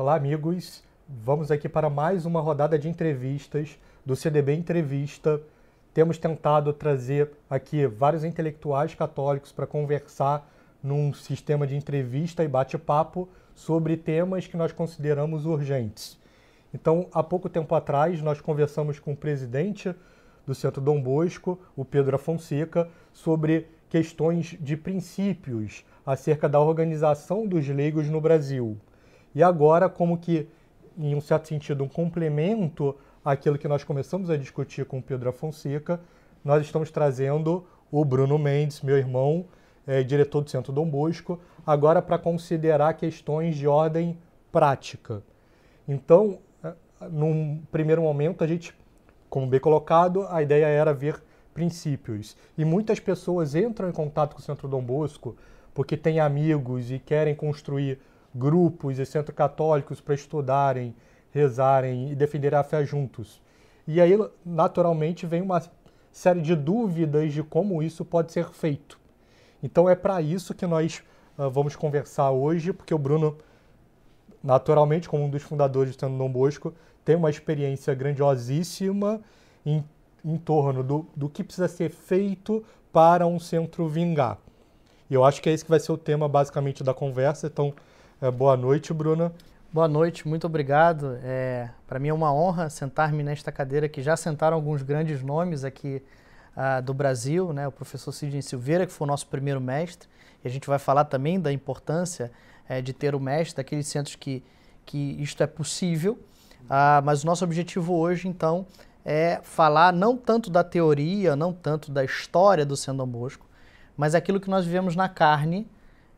Olá, amigos. Vamos aqui para mais uma rodada de entrevistas do CDB Entrevista. Temos tentado trazer aqui vários intelectuais católicos para conversar num sistema de entrevista e bate-papo sobre temas que nós consideramos urgentes. Então, há pouco tempo atrás, nós conversamos com o presidente do Centro Dom Bosco, o Pedro Afonseca, sobre questões de princípios acerca da organização dos leigos no Brasil. E agora, como que, em um certo sentido, um complemento àquilo que nós começamos a discutir com o Pedro Afonseca, nós estamos trazendo o Bruno Mendes, meu irmão, é, diretor do Centro Dom Bosco, agora para considerar questões de ordem prática. Então, é, num primeiro momento, a gente, como bem colocado, a ideia era ver princípios. E muitas pessoas entram em contato com o Centro Dom Bosco porque têm amigos e querem construir grupos e centros católicos para estudarem, rezarem e defender a fé juntos. E aí, naturalmente, vem uma série de dúvidas de como isso pode ser feito. Então, é para isso que nós uh, vamos conversar hoje, porque o Bruno, naturalmente, como um dos fundadores do Tendo Dom Bosco, tem uma experiência grandiosíssima em, em torno do, do que precisa ser feito para um centro vingar. E eu acho que é esse que vai ser o tema, basicamente, da conversa. Então, é, boa noite, Bruna. Boa noite, muito obrigado. É, Para mim é uma honra sentar-me nesta cadeira que já sentaram alguns grandes nomes aqui uh, do Brasil, né? o professor Sidney Silveira, que foi o nosso primeiro mestre, e a gente vai falar também da importância é, de ter o mestre, daqueles centros que, que isto é possível, uh, mas o nosso objetivo hoje, então, é falar não tanto da teoria, não tanto da história do Sendo Bosco, mas aquilo que nós vivemos na carne,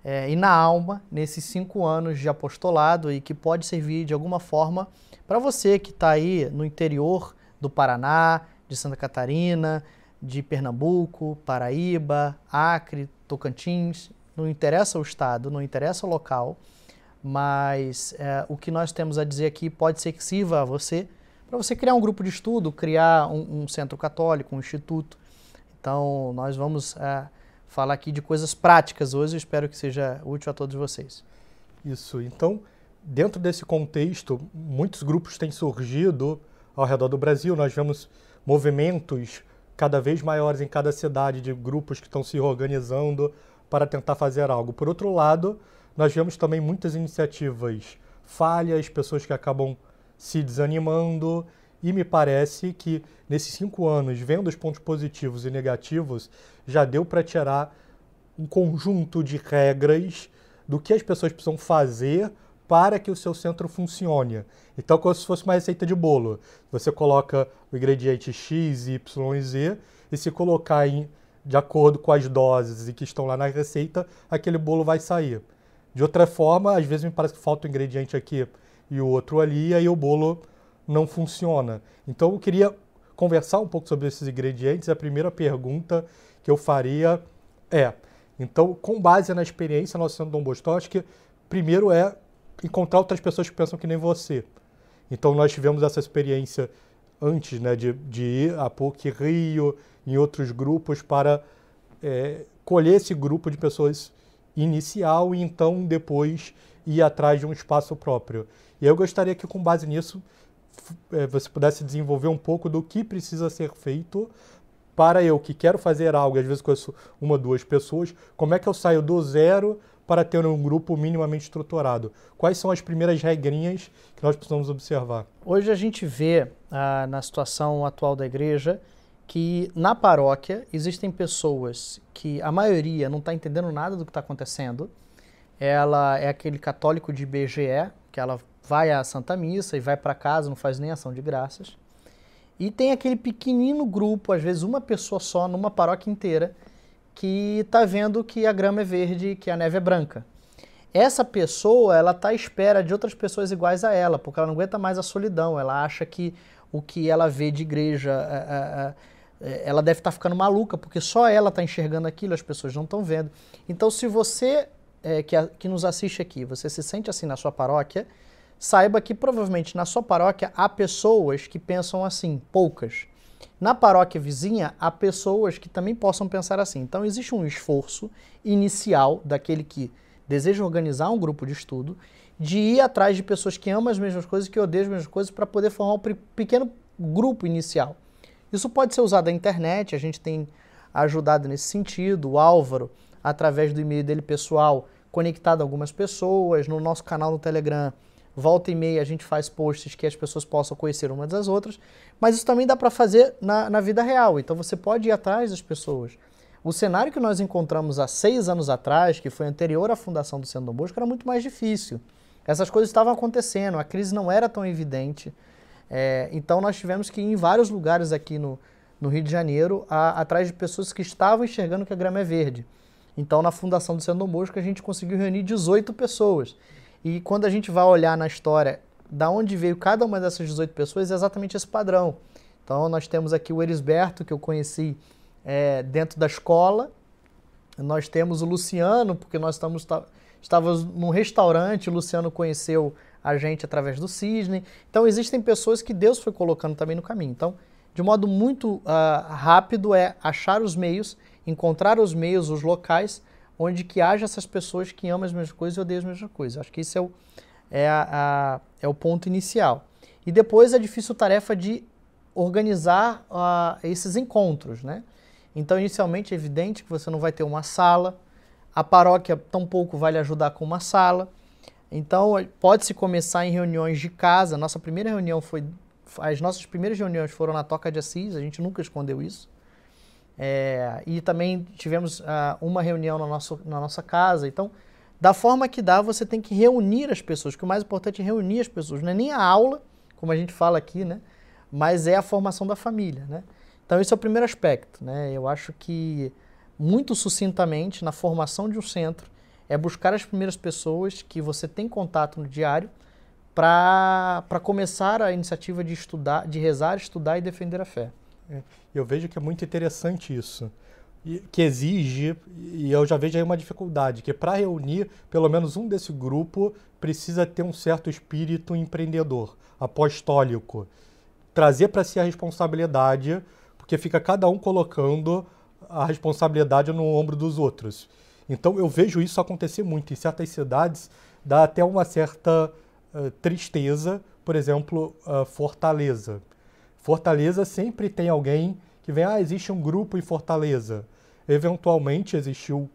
é, e na alma nesses cinco anos de apostolado e que pode servir de alguma forma para você que está aí no interior do Paraná, de Santa Catarina, de Pernambuco, Paraíba, Acre, Tocantins, não interessa o estado, não interessa o local, mas é, o que nós temos a dizer aqui pode ser que sirva a você para você criar um grupo de estudo, criar um, um centro católico, um instituto. Então, nós vamos. É, falar aqui de coisas práticas hoje. Eu espero que seja útil a todos vocês. Isso. Então, dentro desse contexto, muitos grupos têm surgido ao redor do Brasil. Nós vemos movimentos cada vez maiores em cada cidade de grupos que estão se organizando para tentar fazer algo. Por outro lado, nós vemos também muitas iniciativas falhas, pessoas que acabam se desanimando. E me parece que nesses cinco anos, vendo os pontos positivos e negativos, já deu para tirar um conjunto de regras do que as pessoas precisam fazer para que o seu centro funcione. Então, como se fosse uma receita de bolo. Você coloca o ingrediente X, Y e Z e se colocar em, de acordo com as doses que estão lá na receita, aquele bolo vai sair. De outra forma, às vezes me parece que falta um ingrediente aqui e o outro ali, e aí o bolo não funciona. Então, eu queria conversar um pouco sobre esses ingredientes. A primeira pergunta que eu faria é. Então, com base na experiência Nossa Senhora do Dom que primeiro é encontrar outras pessoas que pensam que nem você. Então, nós tivemos essa experiência antes né, de, de ir a PUC Rio, em outros grupos, para é, colher esse grupo de pessoas inicial e então depois ir atrás de um espaço próprio. E eu gostaria que, com base nisso, é, você pudesse desenvolver um pouco do que precisa ser feito para eu que quero fazer algo, às vezes conheço uma, duas pessoas, como é que eu saio do zero para ter um grupo minimamente estruturado? Quais são as primeiras regrinhas que nós precisamos observar? Hoje a gente vê ah, na situação atual da igreja que na paróquia existem pessoas que a maioria não está entendendo nada do que está acontecendo. Ela é aquele católico de IBGE, que ela vai à Santa Missa e vai para casa, não faz nem ação de graças. E tem aquele pequenino grupo, às vezes uma pessoa só, numa paróquia inteira, que está vendo que a grama é verde, que a neve é branca. Essa pessoa, ela está à espera de outras pessoas iguais a ela, porque ela não aguenta mais a solidão, ela acha que o que ela vê de igreja, eh, eh, eh, ela deve estar tá ficando maluca, porque só ela está enxergando aquilo, as pessoas não estão vendo. Então, se você é, que, que nos assiste aqui, você se sente assim na sua paróquia, saiba que provavelmente na sua paróquia há pessoas que pensam assim, poucas. Na paróquia vizinha há pessoas que também possam pensar assim. Então existe um esforço inicial daquele que deseja organizar um grupo de estudo de ir atrás de pessoas que amam as mesmas coisas, que odeiam as mesmas coisas, para poder formar um pequeno grupo inicial. Isso pode ser usado na internet, a gente tem ajudado nesse sentido, o Álvaro, através do e-mail dele pessoal, conectado algumas pessoas, no nosso canal no Telegram Volta e meia a gente faz posts que as pessoas possam conhecer umas das outras, mas isso também dá para fazer na, na vida real. Então você pode ir atrás das pessoas. O cenário que nós encontramos há seis anos atrás, que foi anterior à fundação do Centro Dom Bosco, era muito mais difícil. Essas coisas estavam acontecendo, a crise não era tão evidente. É, então nós tivemos que ir em vários lugares aqui no, no Rio de Janeiro a, atrás de pessoas que estavam enxergando que a grama é verde. Então na fundação do Centro Dom Bosco a gente conseguiu reunir 18 pessoas. E quando a gente vai olhar na história da onde veio cada uma dessas 18 pessoas, é exatamente esse padrão. Então nós temos aqui o Elisberto, que eu conheci é, dentro da escola. Nós temos o Luciano, porque nós estamos, tá, estávamos num restaurante, o Luciano conheceu a gente através do Cisne. Então existem pessoas que Deus foi colocando também no caminho. Então, de modo muito uh, rápido é achar os meios, encontrar os meios, os locais, onde que haja essas pessoas que amam as mesmas coisas e odeiam as mesmas coisas. Acho que esse é o, é, a, a, é o ponto inicial. E depois é a difícil tarefa de organizar uh, esses encontros, né? Então, inicialmente, é evidente que você não vai ter uma sala, a paróquia tampouco vai lhe ajudar com uma sala. Então, é, pode-se começar em reuniões de casa. Nossa primeira reunião foi. As nossas primeiras reuniões foram na Toca de Assis, a gente nunca escondeu isso. É, e também tivemos uh, uma reunião na, nossa na nossa casa. Então, da forma que dá, você tem que reunir as pessoas, que o mais importante é reunir as pessoas. Não é nem a aula, como a gente fala aqui, né? Mas é a formação da família, né? Então, esse é o primeiro aspecto, né? Eu acho que, muito sucintamente, na formação de um centro, é buscar as primeiras pessoas que você tem contato no diário para começar a iniciativa de estudar, de rezar, estudar e defender a fé. É, eu vejo que é muito interessante isso, e, que exige, e eu já vejo aí uma dificuldade, que para reunir pelo menos um desse grupo precisa ter um certo espírito empreendedor, apostólico, trazer para si a responsabilidade, porque fica cada um colocando a responsabilidade no ombro dos outros. Então eu vejo isso acontecer muito em certas cidades, dá até uma certa uh, tristeza, por exemplo, uh, Fortaleza Fortaleza sempre tem alguém que vem, ah, existe um grupo em Fortaleza. Eventualmente existiu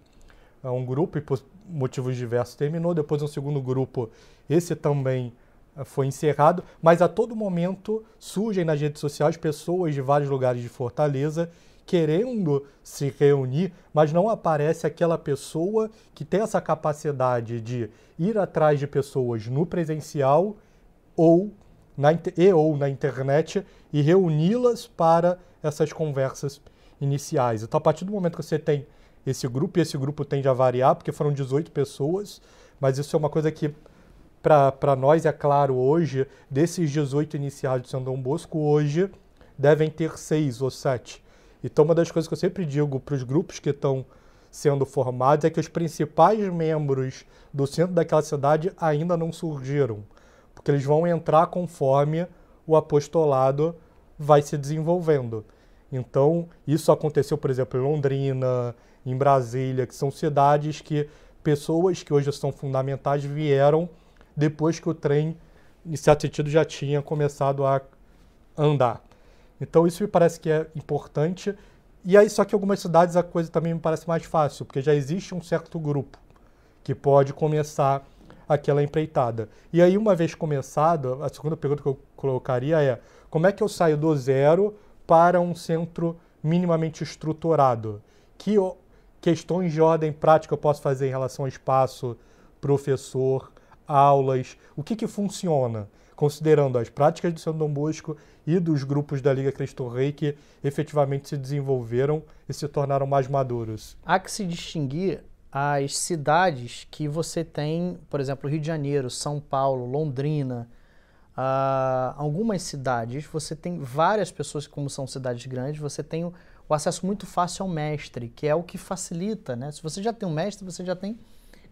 eh, um grupo e por motivos diversos terminou, depois um segundo grupo, esse também eh, foi encerrado, mas a todo momento surgem nas redes sociais pessoas de vários lugares de Fortaleza querendo se reunir, mas não aparece aquela pessoa que tem essa capacidade de ir atrás de pessoas no presencial ou na, e ou na internet e reuni-las para essas conversas iniciais. Então, a partir do momento que você tem esse grupo, e esse grupo tende a variar, porque foram 18 pessoas, mas isso é uma coisa que, para nós, é claro hoje, desses 18 iniciais de São Dom Bosco, hoje devem ter seis ou sete. Então, uma das coisas que eu sempre digo para os grupos que estão sendo formados é que os principais membros do centro daquela cidade ainda não surgiram porque eles vão entrar conforme o apostolado vai se desenvolvendo. Então, isso aconteceu, por exemplo, em Londrina, em Brasília, que são cidades que pessoas que hoje são fundamentais vieram depois que o trem, em certo sentido, já tinha começado a andar. Então, isso me parece que é importante. E aí, só que em algumas cidades a coisa também me parece mais fácil, porque já existe um certo grupo que pode começar aquela empreitada. E aí, uma vez começado, a segunda pergunta que eu colocaria é: como é que eu saio do zero para um centro minimamente estruturado? Que questões de ordem prática eu posso fazer em relação ao espaço, professor, aulas? O que, que funciona? Considerando as práticas do Santo Dom Bosco e dos grupos da Liga Cristo Rei que efetivamente se desenvolveram e se tornaram mais maduros. Há que se distinguir as cidades que você tem, por exemplo, Rio de Janeiro, São Paulo, Londrina, uh, algumas cidades, você tem várias pessoas, como são cidades grandes, você tem o, o, acesso muito fácil ao mestre, que é o que facilita, né? Se você já tem um mestre, você já tem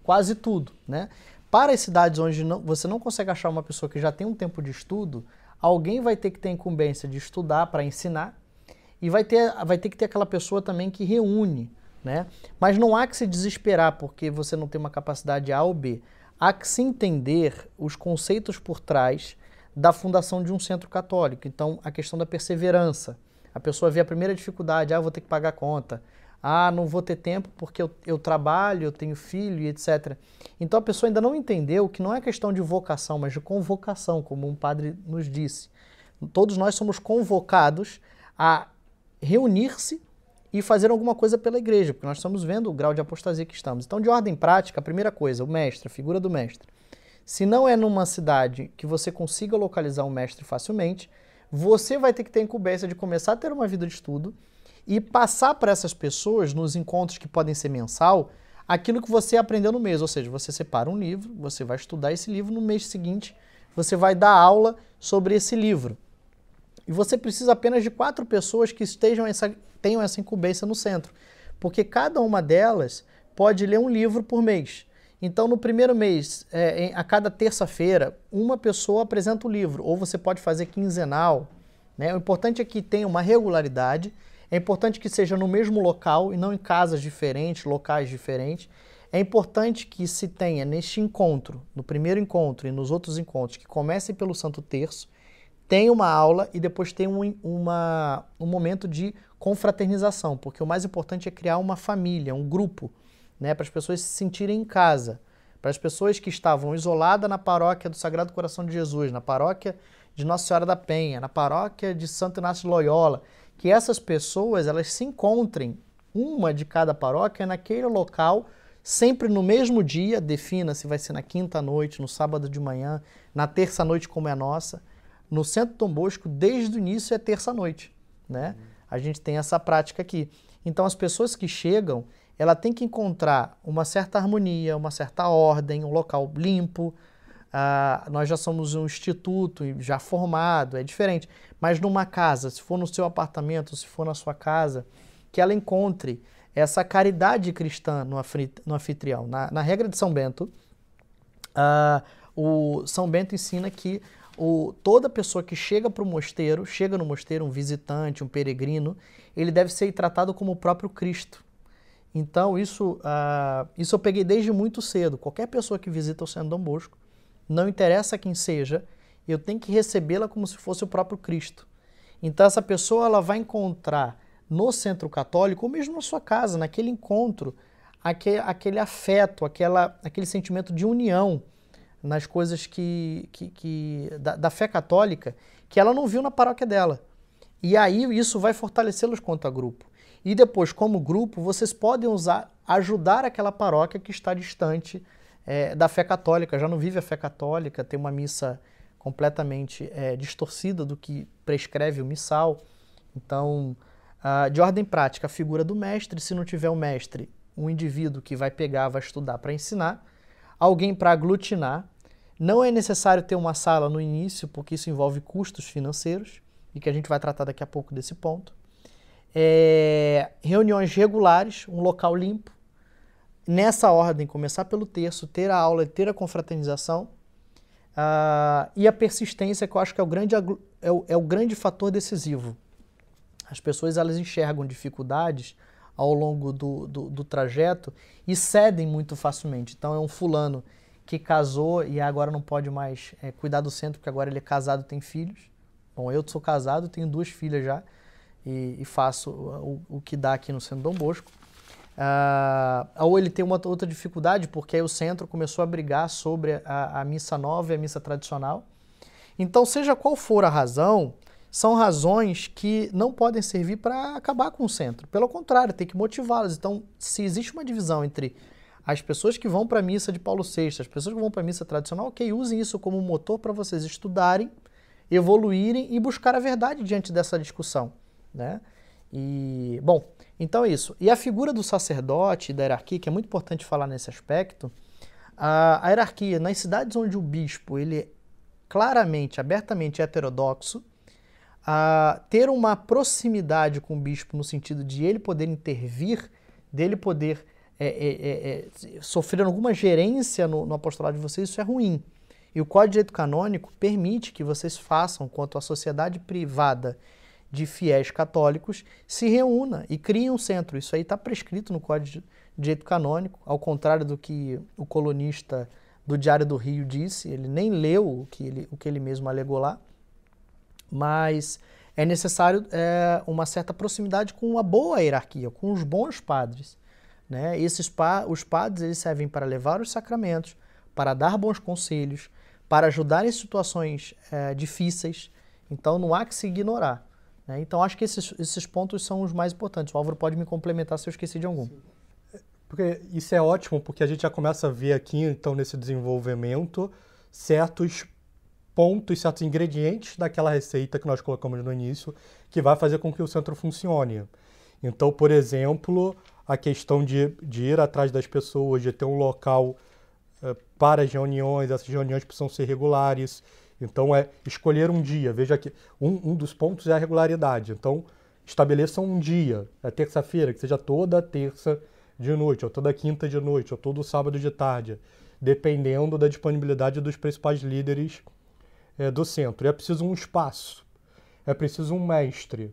quase tudo, né? Para as cidades onde não, você não consegue achar uma pessoa que já tem um tempo de estudo, alguém vai ter que ter a incumbência de estudar para ensinar e vai ter, vai ter que ter aquela pessoa também que reúne né? Mas não há que se desesperar porque você não tem uma capacidade A ou B. Há que se entender os conceitos por trás da fundação de um centro católico. Então, a questão da perseverança. A pessoa vê a primeira dificuldade, ah, vou ter que pagar a conta, ah, não vou ter tempo porque eu, eu trabalho, eu tenho filho e etc. Então, a pessoa ainda não entendeu que não é questão de vocação, mas de convocação, como um padre nos disse. Todos nós somos convocados a reunir-se e fazer alguma coisa pela igreja, porque nós estamos vendo o grau de apostasia que estamos. Então, de ordem prática, a primeira coisa, o mestre, a figura do mestre. Se não é numa cidade que você consiga localizar um mestre facilmente, você vai ter que ter a incumbência de começar a ter uma vida de estudo e passar para essas pessoas, nos encontros que podem ser mensal, aquilo que você aprendeu no mês. Ou seja, você separa um livro, você vai estudar esse livro, no mês seguinte você vai dar aula sobre esse livro. E você precisa apenas de quatro pessoas que estejam essa, tenham essa incumbência no centro. Porque cada uma delas pode ler um livro por mês. Então, no primeiro mês, é, a cada terça-feira, uma pessoa apresenta o livro, ou você pode fazer quinzenal. Né? O importante é que tenha uma regularidade, é importante que seja no mesmo local e não em casas diferentes, locais diferentes. É importante que se tenha neste encontro, no primeiro encontro e nos outros encontros, que comecem pelo Santo Terço, tenha uma aula e depois tenha um, uma, um momento de confraternização, porque o mais importante é criar uma família, um grupo, né, para as pessoas se sentirem em casa. Para as pessoas que estavam isoladas na paróquia do Sagrado Coração de Jesus, na paróquia de Nossa Senhora da Penha, na paróquia de Santo Inácio de Loyola, que essas pessoas elas se encontrem, uma de cada paróquia, naquele local, sempre no mesmo dia, defina se vai ser na quinta noite, no sábado de manhã, na terça noite como é a nossa. No Centro Tom Bosco, desde o início é terça noite, né? Uhum a gente tem essa prática aqui. Então as pessoas que chegam, ela tem que encontrar uma certa harmonia, uma certa ordem, um local limpo. Uh, nós já somos um instituto já formado, é diferente. Mas numa casa, se for no seu apartamento, se for na sua casa, que ela encontre essa caridade cristã no, no anfitrião. Na, na, regra de São Bento, uh, o São Bento ensina que o, toda pessoa que chega para o mosteiro, chega no mosteiro, um visitante, um peregrino, ele deve ser tratado como o próprio Cristo. Então, isso, ah, isso eu peguei desde muito cedo. Qualquer pessoa que visita o Centro Dom Bosco, não interessa quem seja, eu tenho que recebê-la como se fosse o próprio Cristo. Então, essa pessoa ela vai encontrar no centro católico, ou mesmo na sua casa, naquele encontro, aquele, aquele afeto, aquela, aquele sentimento de união nas coisas que, que, que da, da, fé católica que ela não viu na paróquia dela. E aí isso vai fortalecê-los quanto a grupo. E depois, como grupo, vocês podem usar, ajudar aquela paróquia que está distante é, da fé católica, já não vive a fé católica, tem uma missa completamente é, distorcida do que prescreve o missal. Então, ah, de ordem prática, a figura do mestre, se não tiver um mestre, um indivíduo que vai pegar, vai estudar para ensinar, alguém para aglutinar, não é necessário ter uma sala no início, porque isso envolve custos financeiros, e que a gente vai tratar daqui a pouco desse ponto. É, reuniões regulares, um local limpo. Nessa ordem, começar pelo terço, ter a aula, ter a confraternização. Uh, e a persistência, que eu acho que é o grande, é o, é o grande fator decisivo. As pessoas elas enxergam dificuldades ao longo do, do, do trajeto e cedem muito facilmente. Então, é um fulano que casou e agora não pode mais é, cuidar do centro, porque agora ele é casado e tem filhos. Bom, eu sou casado, tenho duas filhas já e, e faço o, o, que dá aqui no Centro Dom Bosco. Ah, ou ele tem uma outra dificuldade, porque aí o centro começou a brigar sobre a, a missa nova e a missa tradicional. Então, seja qual for a razão, são razões que não podem servir para acabar com o centro. Pelo contrário, tem que motivá-las. Então, se existe uma divisão entre as pessoas que vão para a missa de Paulo VI, as pessoas que vão para a missa tradicional, ok, usem isso como motor para vocês estudarem, evoluírem e buscar a verdade diante dessa discussão, né? E, bom, então é isso. E a figura do sacerdote da hierarquia, que é muito importante falar nesse aspecto, a, a hierarquia, nas cidades onde o bispo ele é claramente, abertamente heterodoxo, a ter uma proximidade com o bispo no sentido de ele poder intervir, dele poder é é, é, é, sofreram alguma gerência no, no, apostolado de vocês, isso é ruim. E o Código de Direito Canônico permite que vocês façam, quanto à sociedade privada de fiéis católicos, se reúna e crie um centro. Isso aí está prescrito no Código de Direito Canônico, ao contrário do que o colunista do Diário do Rio disse, ele nem leu o que ele, o que ele mesmo alegou lá, mas é necessário é, uma certa proximidade com uma boa hierarquia, com os bons padres. Né? Esses pa os padres eles servem para levar os sacramentos, para dar bons conselhos, para ajudar em situações é, difíceis. Então não há que se ignorar. Né? Então acho que esses, esses pontos são os mais importantes. O Álvaro pode me complementar se eu esqueci de algum. Porque isso é ótimo, porque a gente já começa a ver aqui, então, nesse desenvolvimento, certos pontos, certos ingredientes daquela receita que nós colocamos no início, que vai fazer com que o centro funcione. Então, por exemplo, a questão de, de ir atrás das pessoas, de ter um local eh, para as reuniões, essas reuniões precisam ser regulares. Então, é escolher um dia. Veja que um, um dos pontos é a regularidade. Então, estabeleça um dia, é terça-feira, que seja toda terça de noite, ou toda quinta de noite, ou todo sábado de tarde, dependendo da disponibilidade dos principais líderes é, do centro. E é preciso um espaço, é preciso um mestre,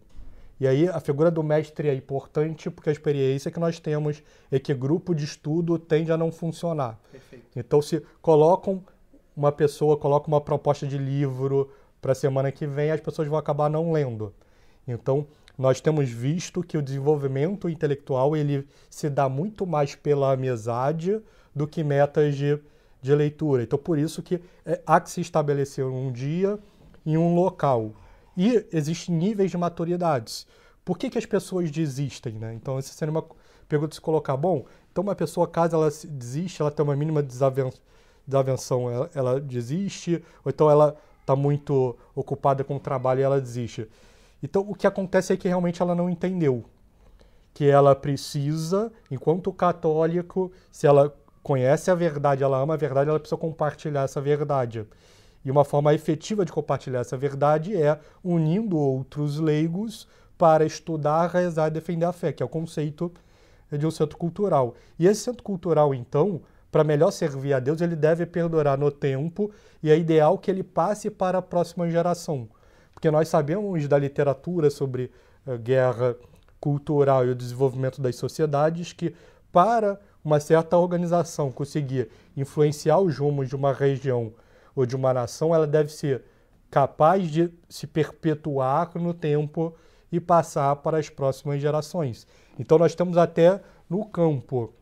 e aí a figura do mestre é importante porque a experiência que nós temos é que grupo de estudo tende a não funcionar. Perfeito. Então se colocam uma pessoa, coloca uma proposta de livro para a semana que vem, as pessoas vão acabar não lendo. Então nós temos visto que o desenvolvimento intelectual ele se dá muito mais pela amizade do que metas de, de leitura. Então por isso que é, há que se estabelecer um dia e um local e existem níveis de maturidades. Por que, que as pessoas desistem, né? Então, essa seria uma pergunta de se colocar. Bom, então uma pessoa, caso ela desiste, ela tem uma mínima desavenção, ela, ela desiste, ou então ela está muito ocupada com o trabalho e ela desiste. Então, o que acontece é que realmente ela não entendeu que ela precisa, enquanto católico, se ela conhece a verdade, ela ama a verdade, ela precisa compartilhar essa verdade. E uma forma efetiva de compartilhar essa verdade é unindo outros leigos para estudar, rezar e defender a fé, que é o conceito de um centro cultural. E esse centro cultural, então, para melhor servir a Deus, ele deve perdurar no tempo e é ideal que ele passe para a próxima geração. Porque nós sabemos da literatura sobre eh, guerra cultural e o desenvolvimento das sociedades que, para uma certa organização conseguir influenciar os rumos de uma região ou de uma nação, ela deve ser capaz de se perpetuar no tempo e passar para as próximas gerações. Então nós temos até no campo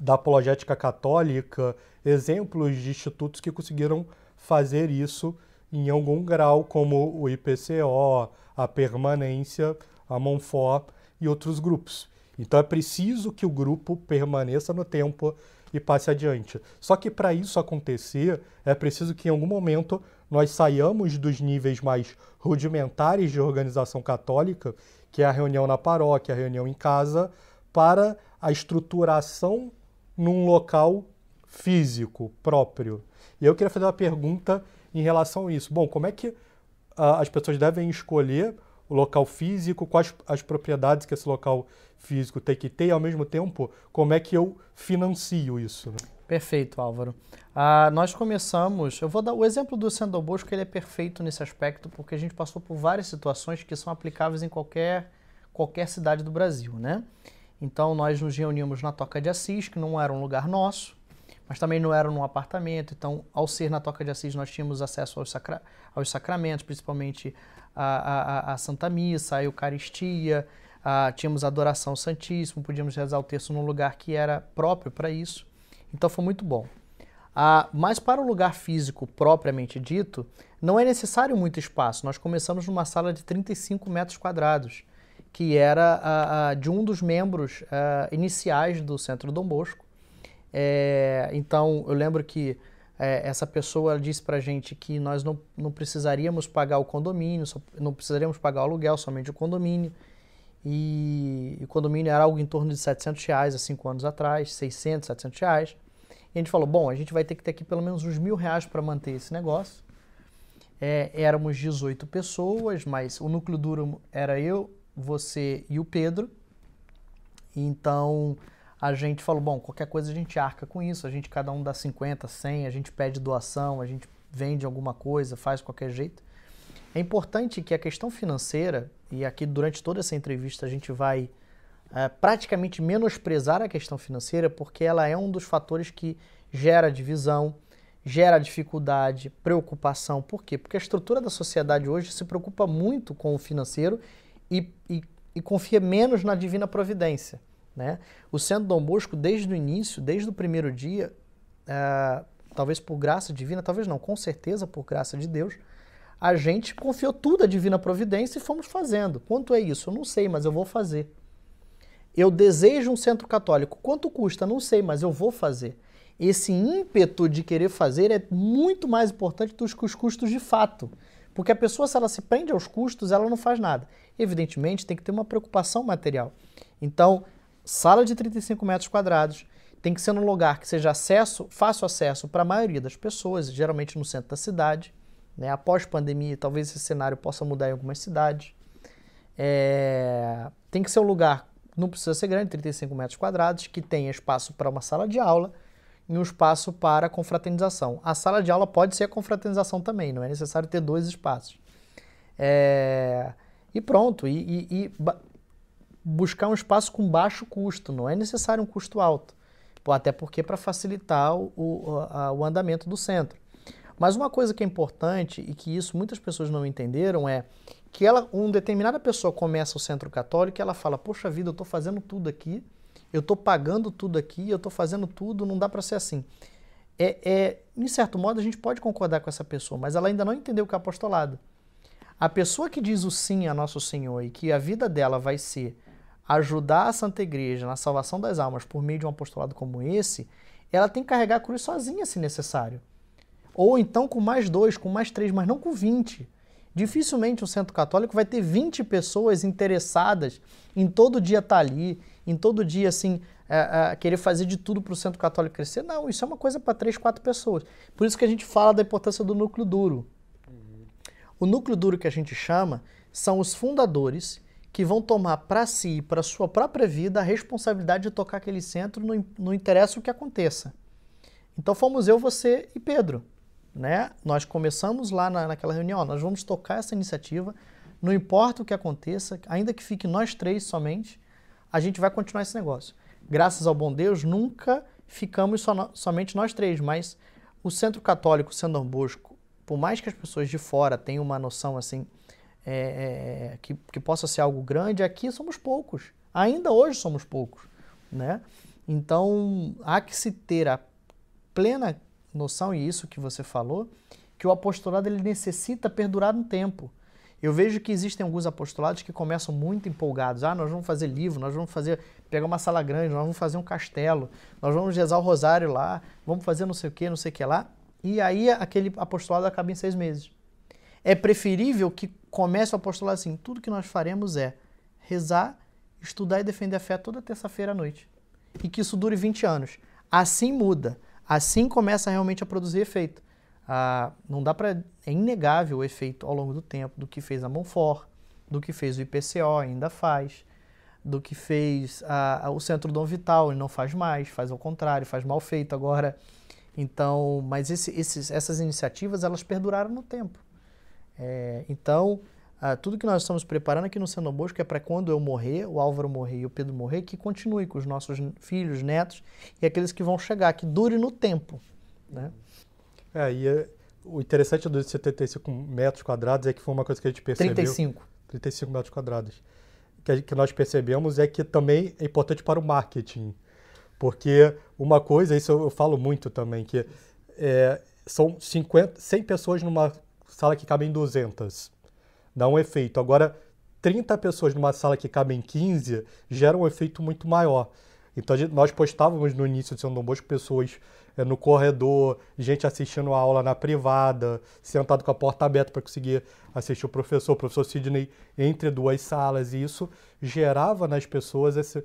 da apologética católica exemplos de institutos que conseguiram fazer isso em algum grau, como o IPCO, a Permanência, a Monfort e outros grupos. Então é preciso que o grupo permaneça no tempo e passe adiante. Só que para isso acontecer, é preciso que em algum momento nós saiamos dos níveis mais rudimentares de organização católica, que é a reunião na paróquia, a reunião em casa, para a estruturação num local físico próprio. E eu queria fazer uma pergunta em relação a isso. Bom, como é que uh, as pessoas devem escolher o local físico, quais as propriedades que esse local físico tem que ter e, ao mesmo tempo, como é que eu financio isso. Né? Perfeito, Álvaro. Ah, nós começamos. Eu vou dar o exemplo do Sandal Bosco, ele é perfeito nesse aspecto, porque a gente passou por várias situações que são aplicáveis em qualquer, qualquer cidade do Brasil, né? Então, nós nos reunimos na Toca de Assis, que não era um lugar nosso, mas também não eram num apartamento. Então, ao ser na Toca de Assis, nós tínhamos acesso aos, sacra, aos sacramentos, principalmente a, a, a, Santa Missa, a Eucaristia, a, tínhamos a adoração Santíssimo, podíamos rezar o terço num lugar que era próprio para isso. Então, foi muito bom. mas para o lugar físico propriamente dito, não é necessário muito espaço. Nós começamos numa sala de 35 metros quadrados, que era de um dos membros eh, iniciais do Centro Dom Bosco, é, então, eu lembro que é, essa pessoa disse para a gente que nós não, não precisaríamos pagar o condomínio, só, não precisaríamos pagar o aluguel, somente o condomínio. E, e o condomínio era algo em torno de 700 reais há cinco anos atrás, 600, 700 reais. E a gente falou, bom, a gente vai ter que ter aqui pelo menos uns mil reais para manter esse negócio. É, éramos 18 pessoas, mas o núcleo duro era eu, você e o Pedro. Então, a gente falou, bom, qualquer coisa a gente arca com isso, a gente cada um dá 50, 100, a gente pede doação, a gente vende alguma coisa, faz qualquer jeito. É importante que a questão financeira, e aqui durante toda essa entrevista a gente vai é, praticamente menosprezar a questão financeira, porque ela é um dos fatores que gera divisão, gera dificuldade, preocupação. Por quê? Porque a estrutura da sociedade hoje se preocupa muito com o financeiro e, e, e confia menos na divina providência. Né? O Centro Dom Bosco, desde o início, desde o primeiro dia, é, talvez por graça divina, talvez não, com certeza por graça de Deus, a gente confiou tudo à divina providência e fomos fazendo. Quanto é isso? Eu não sei, mas eu vou fazer. Eu desejo um centro católico. Quanto custa? Não sei, mas eu vou fazer. Esse ímpeto de querer fazer é muito mais importante do que os custos de fato. Porque a pessoa, se ela se prende aos custos, ela não faz nada. Evidentemente, tem que ter uma preocupação material. Então, Sala de 35 metros quadrados, tem que ser num lugar que seja acesso, fácil acesso para a maioria das pessoas, geralmente no centro da cidade. Né? Após pandemia, talvez esse cenário possa mudar em algumas cidades. É... Tem que ser um lugar, não precisa ser grande, 35 metros quadrados, que tenha espaço para uma sala de aula e um espaço para confraternização. A sala de aula pode ser a confraternização também, não é necessário ter dois espaços. É... E pronto, e, e, e buscar um espaço com baixo custo, não é necessário um custo alto, até porque para facilitar o, o, a, o andamento do centro. Mas uma coisa que é importante e que isso muitas pessoas não entenderam é que ela, uma determinada pessoa começa o centro católico e ela fala: Poxa vida, eu estou fazendo tudo aqui, eu estou pagando tudo aqui, eu estou fazendo tudo, não dá para ser assim. É, é, em certo modo, a gente pode concordar com essa pessoa, mas ela ainda não entendeu o que é apostolado. A pessoa que diz o sim a Nosso Senhor e que a vida dela vai ser ajudar a Santa Igreja na salvação das almas por meio de um apostolado como esse, ela tem que carregar a cruz sozinha, se necessário. Ou então com mais dois, com mais três, mas não com vinte. Dificilmente um centro católico vai ter 20 pessoas interessadas em todo dia estar tá ali, em todo dia assim é, é, querer fazer de tudo para o centro católico crescer. Não, isso é uma coisa para três, quatro pessoas. Por isso que a gente fala da importância do núcleo duro. Uhum. O núcleo duro que a gente chama são os fundadores que vão tomar para si e para sua própria vida a responsabilidade de tocar aquele centro, não, interessa o que aconteça. Então fomos eu, você e Pedro. Né? Nós começamos lá na, naquela reunião, nós vamos tocar essa iniciativa, não importa o que aconteça, ainda que fique nós três somente, a gente vai continuar esse negócio. Graças ao bom Deus, nunca ficamos so, somente nós três, mas o Centro Católico São Bosco, por mais que as pessoas de fora tenham uma noção assim é, é, é, que, que possa ser algo grande, aqui somos poucos. Ainda hoje somos poucos, né? Então, há que se ter a plena noção, e isso que você falou, que o apostolado ele necessita perdurar um tempo. Eu vejo que existem alguns apostolados que começam muito empolgados. Ah, nós vamos fazer livro, nós vamos fazer pegar uma sala grande, nós vamos fazer um castelo, nós vamos rezar o rosário lá, vamos fazer não sei o que, não sei o que lá. E aí aquele apostolado acaba em seis meses. É preferível que começa o apostolado assim: tudo que nós faremos é rezar, estudar e defender a fé toda terça-feira à noite. E que isso dure 20 anos. Assim muda. Assim começa realmente a produzir efeito. Ah, não dá para. É inegável o efeito ao longo do tempo do que fez a Monfort, do que fez o IPCO, ainda faz, do que fez ah, o Centro Dom Vital, e não faz mais, faz ao contrário, faz mal feito agora. Então, mas esse, esses, essas iniciativas elas perduraram no tempo. É, então, ah, tudo que nós estamos preparando aqui no Sendo Bosco é para quando eu morrer, o Álvaro morrer e o Pedro morrer, que continue com os nossos filhos, netos e aqueles que vão chegar, que dure no tempo. Né? É, e é, o interessante dos 75 metros quadrados é que foi uma coisa que a gente percebeu... 35. 35 metros quadrados. Que, que nós percebemos é que também é importante para o marketing. Porque uma coisa, isso eu, eu falo muito também, que é, são 50, 100 pessoas numa sala que cabem 200. Dá um efeito. Agora, 30 pessoas numa sala que cabem 15 gera um efeito muito maior. Então gente, nós postávamos no início de São Dom Bosco pessoas é, no corredor, gente assistindo a aula na privada, sentado com a porta aberta para conseguir assistir o professor, o professor Sidney entre duas salas, e isso gerava nas pessoas esse,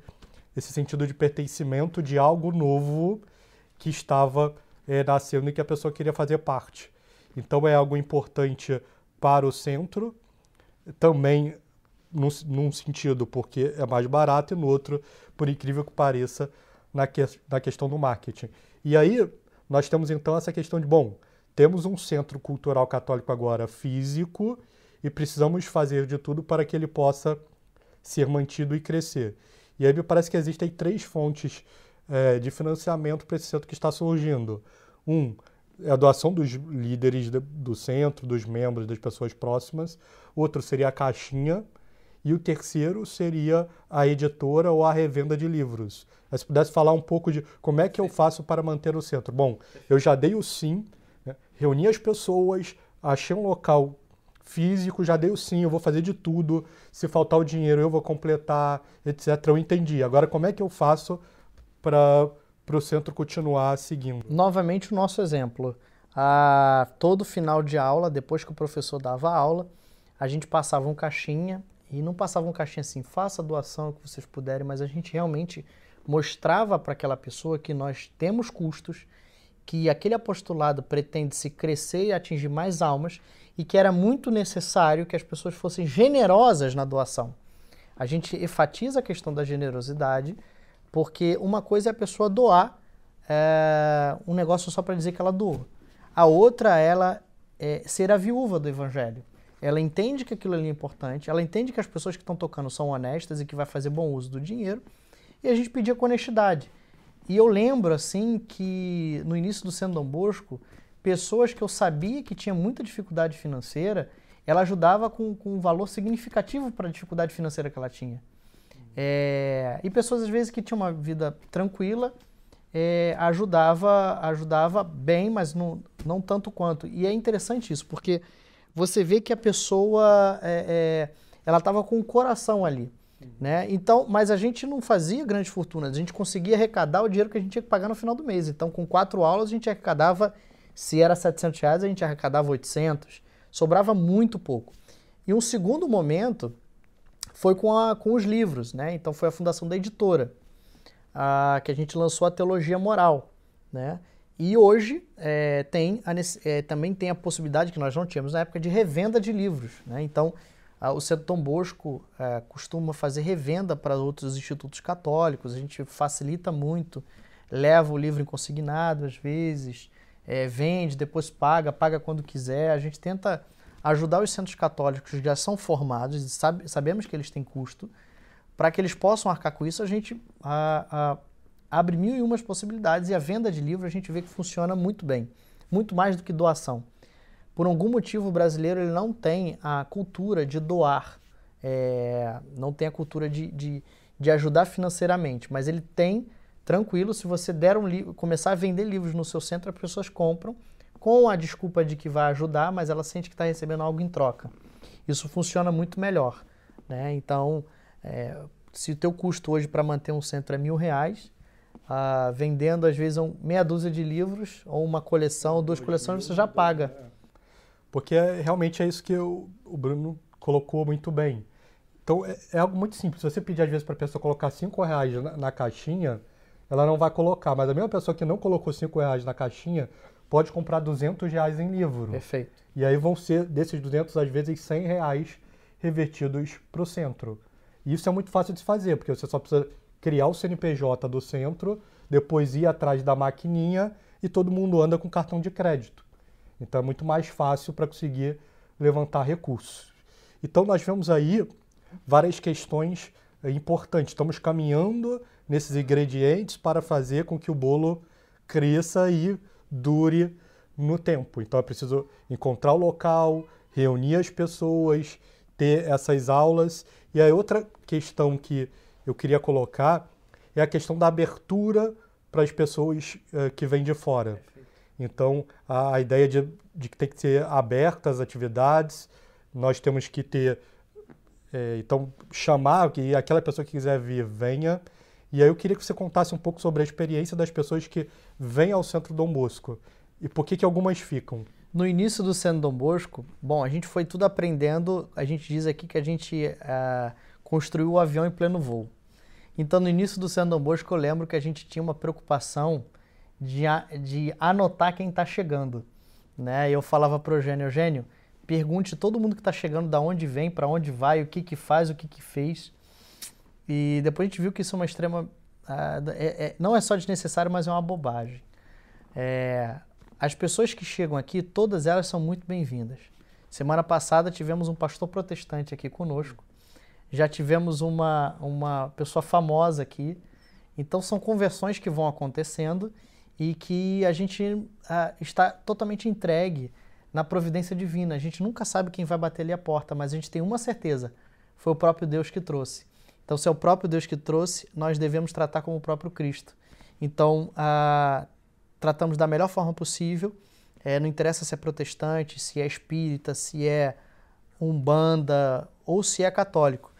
esse sentido de pertencimento de algo novo que estava é, nascendo e que a pessoa queria fazer parte. Então é algo importante para o centro, também num, num sentido porque é mais barato e no outro, por incrível que pareça, na, que, na questão do marketing. E aí nós temos então essa questão de, bom, temos um centro cultural católico agora físico e precisamos fazer de tudo para que ele possa ser mantido e crescer. E aí me parece que existem três fontes é, de financiamento para esse centro que está surgindo. Um, é a doação dos líderes do centro, dos membros, das pessoas próximas. Outro seria a caixinha. E o terceiro seria a editora ou a revenda de livros. Mas se pudesse falar um pouco de como é que eu faço para manter o centro. Bom, eu já dei o sim, né? reuni as pessoas, achei um local físico, já dei o sim, eu vou fazer de tudo. Se faltar o dinheiro, eu vou completar, etc. Eu entendi. Agora, como é que eu faço para para o centro continuar seguindo. Novamente, o nosso exemplo. A, todo final de aula, depois que o professor dava a aula, a gente passava um caixinha, e não passava um caixinha assim, faça a doação que vocês puderem, mas a gente realmente mostrava para aquela pessoa que nós temos custos, que aquele apostolado pretende se crescer e atingir mais almas e que era muito necessário que as pessoas fossem generosas na doação. A gente enfatiza a questão da generosidade porque uma coisa é a pessoa doar é, um negócio só para dizer que ela doou. A outra ela é ser a viúva do evangelho. Ela entende que aquilo ali é importante, ela entende que as pessoas que estão tocando são honestas e que vai fazer bom uso do dinheiro, e a gente pedia com honestidade. E eu lembro, assim, que no início do Sendo Dom Bosco, pessoas que eu sabia que tinha muita dificuldade financeira, ela ajudava com, com um valor significativo para a dificuldade financeira que ela tinha. É, e pessoas, às vezes, que tinham uma vida tranquila, é, ajudava, ajudava bem, mas não, não tanto quanto. E é interessante isso, porque você vê que a pessoa, é, é ela estava com o coração ali. Né? Então, mas a gente não fazia grandes fortunas, a gente conseguia arrecadar o dinheiro que a gente tinha que pagar no final do mês. Então, com quatro aulas, a gente arrecadava, se era 700 reais, a gente arrecadava 800, sobrava muito pouco. E um segundo momento foi com, a, com os livros, né? Então foi a fundação da editora a, que a gente lançou a teologia moral, né? E hoje é, tem a, é, também tem a possibilidade que nós não tínhamos na época de revenda de livros, né? Então a, o Centro Tom Bosco é, costuma fazer revenda para outros institutos católicos, a gente facilita muito, leva o livro em consignado às vezes, é, vende, depois paga, paga quando quiser, a gente tenta ajudar os centros católicos que já são formados, sabemos que eles têm custo, para que eles possam arcar com isso, a gente a, a, abre mil e umas possibilidades e a venda de livro a gente vê que funciona muito bem, muito mais do que doação. Por algum motivo, o brasileiro ele não tem a cultura de doar, é, não tem a cultura de, de, de, ajudar financeiramente, mas ele tem, tranquilo, se você der um livro, começar a vender livros no seu centro, as pessoas compram com a desculpa de que vai ajudar, mas ela sente que está recebendo algo em troca. Isso funciona muito melhor. Né? Então, é, se o teu custo hoje para manter um centro é mil reais, ah, vendendo às vezes um, meia dúzia de livros ou uma coleção, ou duas coleções, você já né? paga. É. Porque é, realmente é isso que eu, o Bruno colocou muito bem. Então é, é, algo muito simples. Se você pedir às vezes para a pessoa colocar cinco reais na, na, caixinha, ela não vai colocar. Mas a mesma pessoa que não colocou cinco reais na caixinha, pode comprar 200 reais em livro. Perfeito. E aí vão ser, desses 200, às vezes 100 reais revertidos para o centro. E isso é muito fácil de se fazer, porque você só precisa criar o CNPJ do centro, depois ir atrás da maquininha e todo mundo anda com cartão de crédito. Então é muito mais fácil para conseguir levantar recursos. Então nós vemos aí várias questões importantes. Estamos caminhando nesses ingredientes para fazer com que o bolo cresça e dure no tempo. Então é preciso encontrar o local, reunir as pessoas, ter essas aulas. E aí outra questão que eu queria colocar é a questão da abertura para as pessoas uh, que vêm de fora. Então a, a ideia de, de, que tem que ser aberta as atividades, nós temos que ter é, então chamar que aquela pessoa que quiser vir venha e aí eu queria que você contasse um pouco sobre a experiência das pessoas que vêm ao Centro Dom Bosco e por que, que algumas ficam. No início do Centro Dom Bosco, bom, a gente foi tudo aprendendo, a gente diz aqui que a gente uh, construiu o avião em pleno voo. Então, no início do Centro Dom Bosco, eu lembro que a gente tinha uma preocupação de, de anotar quem está chegando. Né? Eu falava para o Eugênio, Eugênio, pergunte todo mundo que está chegando da onde vem, para onde vai, o que, que faz, o que, que fez. E depois a gente viu que isso é uma extrema. Ah, é, é, não é só desnecessário, mas é uma bobagem. É, as pessoas que chegam aqui, todas elas são muito bem-vindas. Semana passada tivemos um pastor protestante aqui conosco, já tivemos uma, uma pessoa famosa aqui. Então são conversões que vão acontecendo e que a gente ah, está totalmente entregue na providência divina. A gente nunca sabe quem vai bater ali a porta, mas a gente tem uma certeza: foi o próprio Deus que trouxe. Então, se é o próprio Deus que trouxe, nós devemos tratar como o próprio Cristo. Então, tratamos da melhor forma possível. É, não interessa se é protestante, se é espírita, se é umbanda ou se é católico.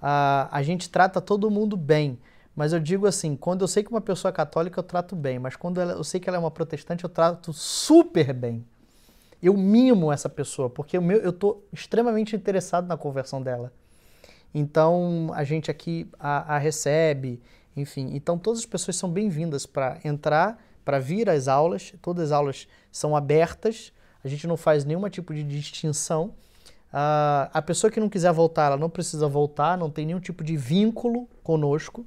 A, a gente trata todo mundo bem. Mas eu digo assim, quando eu sei que uma pessoa é católica, eu trato bem. Mas quando ela, eu sei que ela é uma protestante, eu trato super bem. Eu mimo essa pessoa, porque eu estou extremamente interessado na conversão dela. Então a gente aqui a, a recebe, enfim. Então todas as pessoas são bem-vindas para entrar, para vir às aulas. Todas as aulas são abertas. A gente não faz nenhum tipo de distinção. Uh, a pessoa que não quiser voltar, ela não precisa voltar, não tem nenhum tipo de vínculo conosco.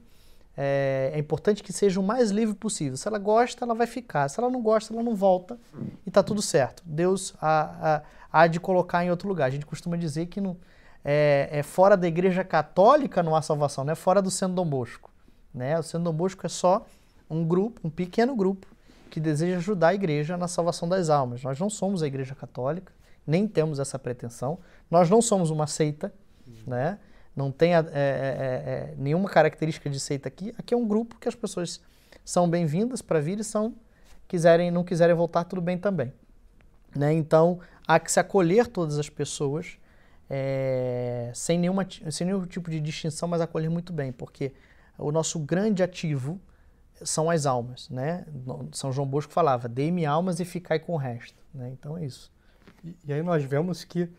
É, é, importante que seja o mais livre possível. Se ela gosta, ela vai ficar. Se ela não gosta, ela não volta e está tudo certo. Deus há, há, há de colocar em outro lugar. A gente costuma dizer que não, é, é fora da igreja católica não há salvação, não é fora do Sendo Dom Bosco. Né? O Sendo Dom Bosco é só um grupo, um pequeno grupo, que deseja ajudar a igreja na salvação das almas. Nós não somos a igreja católica, nem temos essa pretensão, nós não somos uma seita, uhum. né? não tem é é, é, é, nenhuma característica de seita aqui. Aqui é um grupo que as pessoas são bem-vindas para vir e são quiserem não quiserem voltar tudo bem também né? então há que se acolher todas as pessoas é, sem, nenhuma, sem nenhum tipo de distinção, mas acolher muito bem, porque o nosso grande ativo são as almas, né? São João Bosco falava, dei-me almas e ficai com o resto, né? Então é isso. E, e aí nós vemos que,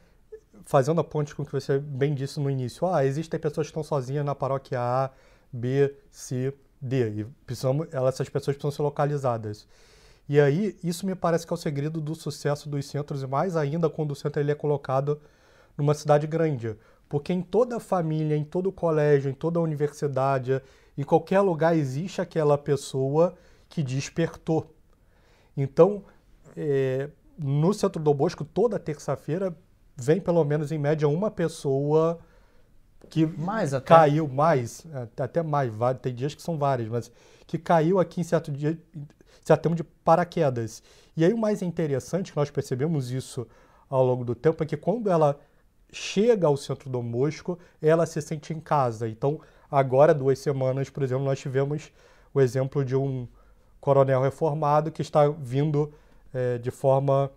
fazendo a ponte com o que você bem disse no início, ah, existem pessoas que estão sozinhas na paróquia A, B, C, D, e precisamos, essas pessoas precisam ser localizadas. E aí, isso me parece que é o segredo do sucesso dos centros, e mais ainda quando o centro ele é colocado numa cidade grande. Porque em toda família, em todo colégio, em toda universidade, em qualquer lugar existe aquela pessoa que despertou. Então, é, no Centro do Bosco, toda terça-feira, vem pelo menos em média uma pessoa que mais até. caiu mais, até mais, tem dias que são várias, mas que caiu aqui em certo dia, certo tempo de paraquedas. E aí o mais interessante que nós percebemos isso ao longo do tempo é que quando ela chega ao centro do Mosco, ela se sente em casa. Então, agora, duas semanas, por exemplo, nós tivemos o exemplo de um coronel reformado que está vindo é, de forma.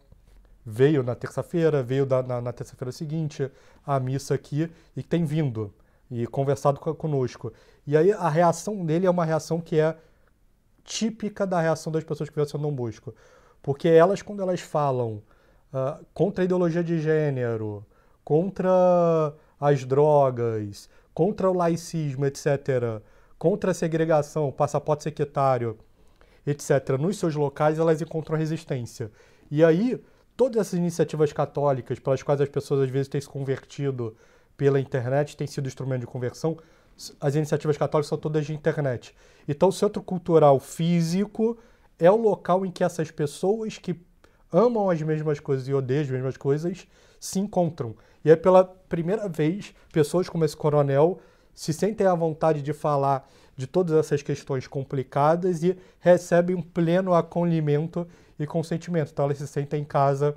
Veio na terça-feira, veio da, na, na terça-feira seguinte à missa aqui e tem vindo e conversado conosco. E aí a reação dele é uma reação que é típica da reação das pessoas que vivem sendo Dom Bosco. Porque elas, quando elas falam uh, contra a ideologia de gênero, contra as drogas, contra o laicismo, etc., contra a segregação, passaporte secretário, etc., nos seus locais, elas encontram resistência. E aí, todas essas iniciativas católicas, pelas quais as pessoas às vezes têm se convertido pela internet, têm sido instrumento de conversão, as iniciativas católicas são todas de internet. Então, o centro cultural físico é o local em que essas pessoas que amam as mesmas coisas e odeiam as mesmas coisas se encontram. E aí, pela primeira vez, pessoas como esse coronel se sentem à vontade de falar de todas essas questões complicadas e recebem um pleno acolhimento e consentimento. Então, elas se sentem em casa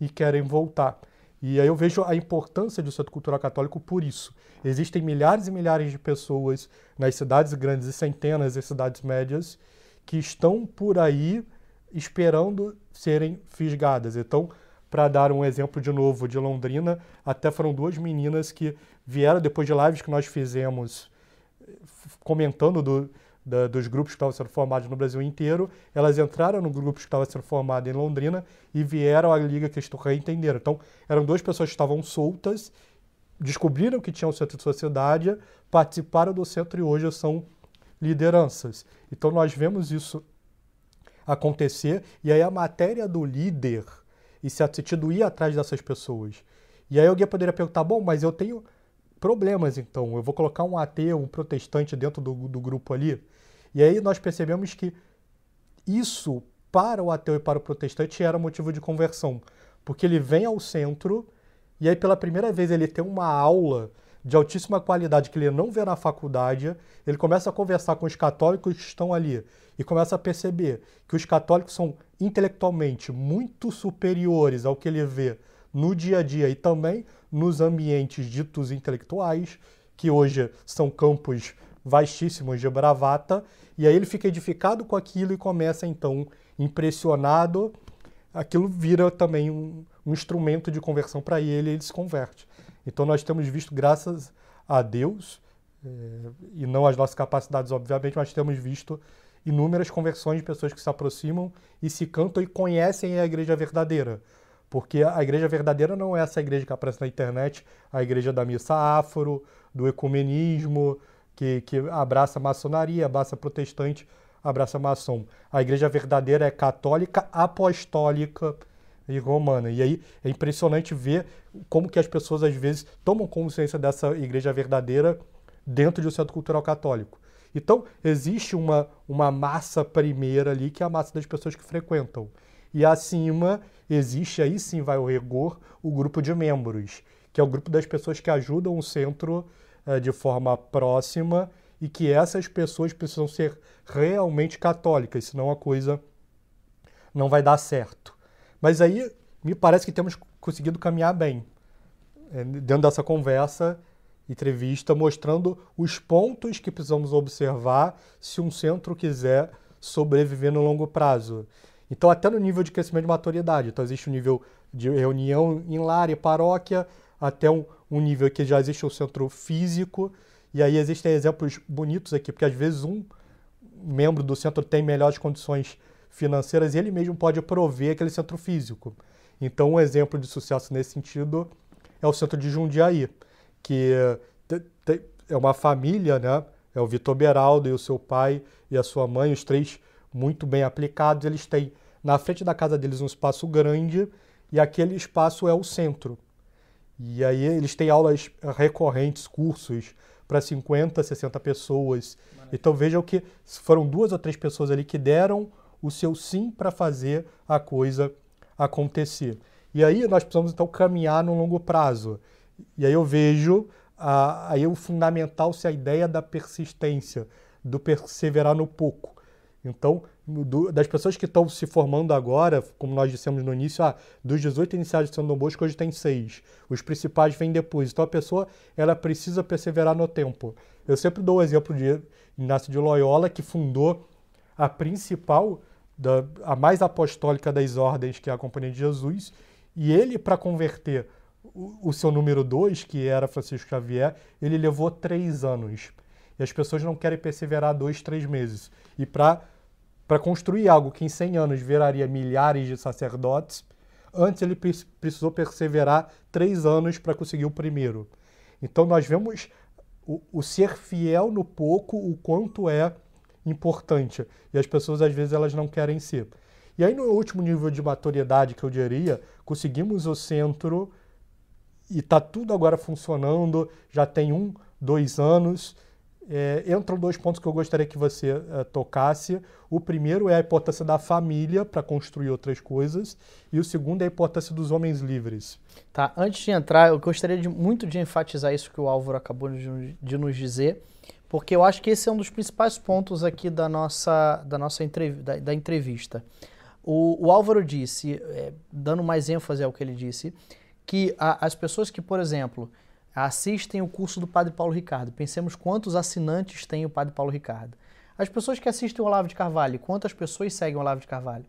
e querem voltar. E aí eu vejo a importância do Centro Cultural Católico por isso. Existem milhares e milhares de pessoas nas cidades grandes e centenas em cidades médias que estão por aí esperando serem fisgadas. Então, para dar um exemplo de novo de Londrina, até foram duas meninas que vieram depois de lives que nós fizemos comentando do, da, dos grupos que estavam sendo formados no Brasil inteiro. Elas entraram no grupo que estava sendo formado em Londrina e vieram à Liga Cristocã e entenderam. Então, eram duas pessoas que estavam soltas, descobriram que tinham um centro de sociedade, participaram do centro e hoje são lideranças. Então, nós vemos isso acontecer. E aí, a matéria do líder e certo sentido ir atrás dessas pessoas. E aí alguém poderia perguntar, bom, mas eu tenho problemas então, eu vou colocar um ateu, um protestante dentro do, do grupo ali. E aí nós percebemos que isso para o ateu e para o protestante era motivo de conversão, porque ele vem ao centro e aí pela primeira vez ele tem uma aula de altíssima qualidade que ele não vê na faculdade, ele começa a conversar com os católicos que estão ali e começa a perceber que os católicos são intelectualmente muito superiores ao que ele vê no dia a dia e também nos ambientes ditos intelectuais, que hoje são campos vastíssimos de bravata, e aí ele fica edificado com aquilo e começa então impressionado, aquilo vira também um, um instrumento de conversão para ele, e ele se converte. Então nós temos visto, graças a Deus, eh, e não as nossas capacidades, obviamente, mas temos visto inúmeras conversões de pessoas que se aproximam e se cantam e conhecem a igreja verdadeira. Porque a igreja verdadeira não é essa igreja que aparece na internet, a igreja da missa afro, do ecumenismo, que, que abraça a maçonaria, abraça protestante, abraça maçom. A igreja verdadeira é católica, apostólica e romana. E aí é impressionante ver como que as pessoas às vezes tomam consciência dessa igreja verdadeira dentro do centro cultural católico. Então, existe uma, uma massa primeira ali, que é a massa das pessoas que frequentam. E acima, existe aí sim, vai o rigor, o grupo de membros, que é o grupo das pessoas que ajudam o centro eh, de forma próxima e que essas pessoas precisam ser realmente católicas, senão a coisa não vai dar certo. Mas aí me parece que temos conseguido caminhar bem. Eh, dentro dessa conversa, entrevista mostrando os pontos que precisamos observar se um centro quiser sobreviver no longo prazo. Então, até no nível de crescimento de maturidade. Então, existe um nível de reunião em lar e paróquia, até um, um nível que já existe o um centro físico. E aí existem exemplos bonitos aqui, porque às vezes um membro do centro tem melhores condições financeiras e ele mesmo pode prover aquele centro físico. Então, um exemplo de sucesso nesse sentido é o centro de Jundiaí que é uma família, né? É o Vitor Beraldo e o seu pai e a sua mãe, os três muito bem aplicados. Eles têm na frente da casa deles um espaço grande e aquele espaço é o centro. E aí eles têm aulas recorrentes, cursos para 50, 60 pessoas. Maravilha. Então vejam que foram duas ou três pessoas ali que deram o seu sim para fazer a coisa acontecer. E aí nós precisamos então caminhar no longo prazo. E aí eu vejo a, aí o é fundamental se a ideia da persistência, do perseverar no pouco. Então, do, das pessoas que estão se formando agora, como nós dissemos no início, ah, dos 18 iniciados de São Dom Bosco, hoje tem seis. Os principais vêm depois. Então, a pessoa ela precisa perseverar no tempo. Eu sempre dou o exemplo de Inácio de Loyola, que fundou a principal, da, a mais apostólica das ordens, que é a Companhia de Jesus, e ele, para converter o, o seu número dois, que era Francisco Xavier, ele levou três anos. E as pessoas não querem perseverar dois, três meses. E para para construir algo que em 100 anos viraria milhares de sacerdotes, antes ele precisou perseverar três anos para conseguir o primeiro. Então nós vemos o, o, ser fiel no pouco, o quanto é importante. E as pessoas às vezes elas não querem ser. E aí no último nível de maturidade que eu diria, conseguimos o centro e está tudo agora funcionando, já tem um, dois anos. É, entram dois pontos que eu gostaria que você uh, tocasse. O primeiro é a importância da família para construir outras coisas, e o segundo é a importância dos homens livres. Tá, antes de entrar, eu gostaria de, muito de enfatizar isso que o Álvaro acabou de, de, nos dizer, porque eu acho que esse é um dos principais pontos aqui da nossa, da nossa entrev da, da entrevista. O, o, Álvaro disse, é, dando mais ênfase ao que ele disse, que a, as pessoas que, por exemplo, assistem o curso do Padre Paulo Ricardo, pensemos quantos assinantes tem o Padre Paulo Ricardo. As pessoas que assistem o Olavo de Carvalho, quantas pessoas seguem o Olavo de Carvalho?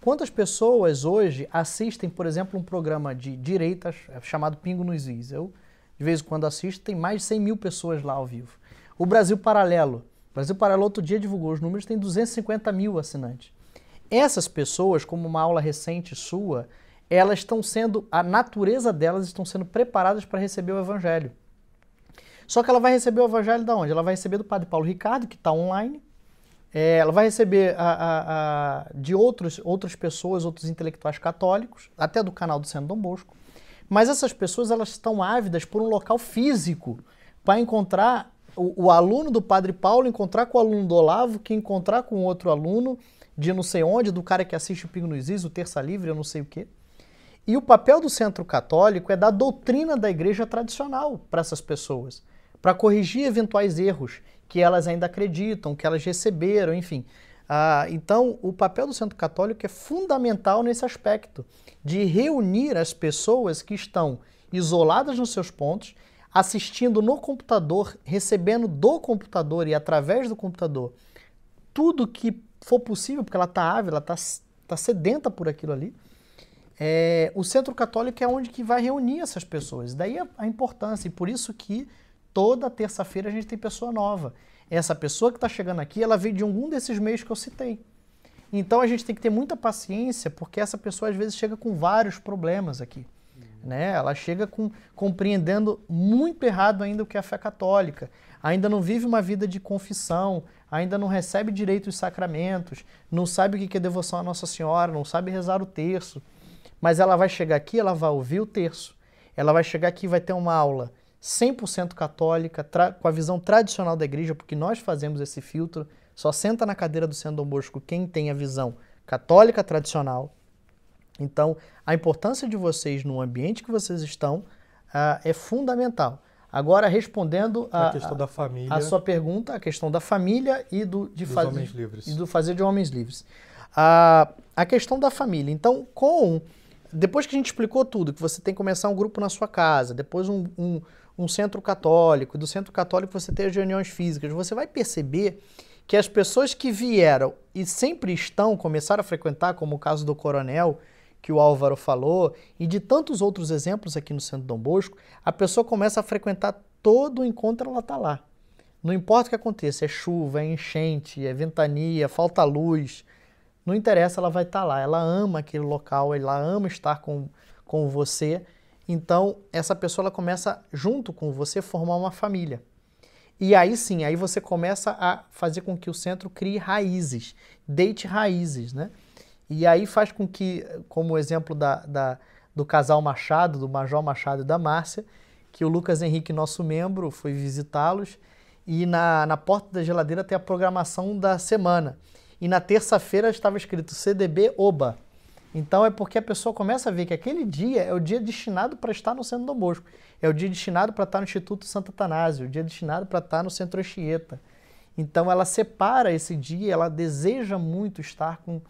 Quantas pessoas hoje assistem, por exemplo, um programa de direitas é chamado Pingo nos Is? Eu, de vez em quando, assisto, tem mais de 100 mil pessoas lá ao vivo. O Brasil Paralelo. O Brasil Paralelo outro dia divulgou os números, tem 250 mil assinantes. Essas pessoas, como uma aula recente sua, elas estão sendo, a natureza delas estão sendo preparadas para receber o evangelho. Só que ela vai receber o evangelho da onde? Ela vai receber do padre Paulo Ricardo, que está online, é, ela vai receber a, a, a, de outros, outras pessoas, outros intelectuais católicos, até do canal do Sendo Dom Bosco. Mas essas pessoas elas estão ávidas por um local físico para encontrar o, o, aluno do Padre Paulo, encontrar com o aluno do Olavo, que encontrar com outro aluno de não sei onde, do cara que assiste o Pingo nos Is, o Terça Livre, eu não sei o quê. E o papel do centro católico é dar doutrina da igreja tradicional para essas pessoas, para corrigir eventuais erros que elas ainda acreditam, que elas receberam, enfim. Ah, então, o papel do centro católico é fundamental nesse aspecto, de reunir as pessoas que estão isoladas nos seus pontos, assistindo no computador, recebendo do computador e através do computador tudo que for possível, porque ela está ávida, ela está tá sedenta por aquilo ali, é, o centro católico é onde que vai reunir essas pessoas. Daí a, a importância, e por isso que toda terça-feira a gente tem pessoa nova. Essa pessoa que está chegando aqui, ela veio de algum desses meios que eu citei. Então a gente tem que ter muita paciência, porque essa pessoa às vezes chega com vários problemas aqui. Né? Ela chega com, compreendendo muito errado ainda o que é a fé católica, ainda não vive uma vida de confissão, ainda não recebe direito os sacramentos, não sabe o que é devoção à Nossa Senhora, não sabe rezar o terço. Mas ela vai chegar aqui, ela vai ouvir o terço, ela vai chegar aqui vai ter uma aula 100% católica, com a visão tradicional da igreja, porque nós fazemos esse filtro. Só senta na cadeira do Centro Dom Bosco quem tem a visão católica tradicional. Então, a importância de vocês no ambiente que vocês estão uh, é fundamental. Agora, respondendo a, a questão da família. a sua pergunta, a questão da família e do, de fazer, e do fazer de homens livres. Uh, a questão da família. Então, com depois que a gente explicou tudo, que você tem que começar um grupo na sua casa, depois um, um, um centro católico, do centro católico você tem as reuniões físicas, você vai perceber que as pessoas que vieram e sempre estão, começaram a frequentar, como o caso do coronel, que o Álvaro falou, e de tantos outros exemplos aqui no Centro Dom Bosco, a pessoa começa a frequentar todo o encontro, ela está lá. Não importa o que aconteça, é chuva, é enchente, é ventania, falta luz, não interessa, ela vai estar tá lá. Ela ama aquele local, ela ama estar com, com você. Então, essa pessoa ela começa, junto com você, formar uma família. E aí sim, aí você começa a fazer com que o centro crie raízes, deite raízes, né? E aí faz com que, como o exemplo da, da, do casal Machado, do Major Machado e da Márcia, que o Lucas Henrique, nosso membro, foi visitá-los e na, na porta da geladeira tem a programação da semana e na terça-feira estava escrito CDB OBA. Então é porque a pessoa começa a ver que aquele dia é o dia destinado para estar no Centro Dom Bosco, é o dia destinado para estar no Instituto Santa Tanásio, é o dia destinado para estar no Centro Anchieta. Então ela separa esse dia, ela deseja muito estar com,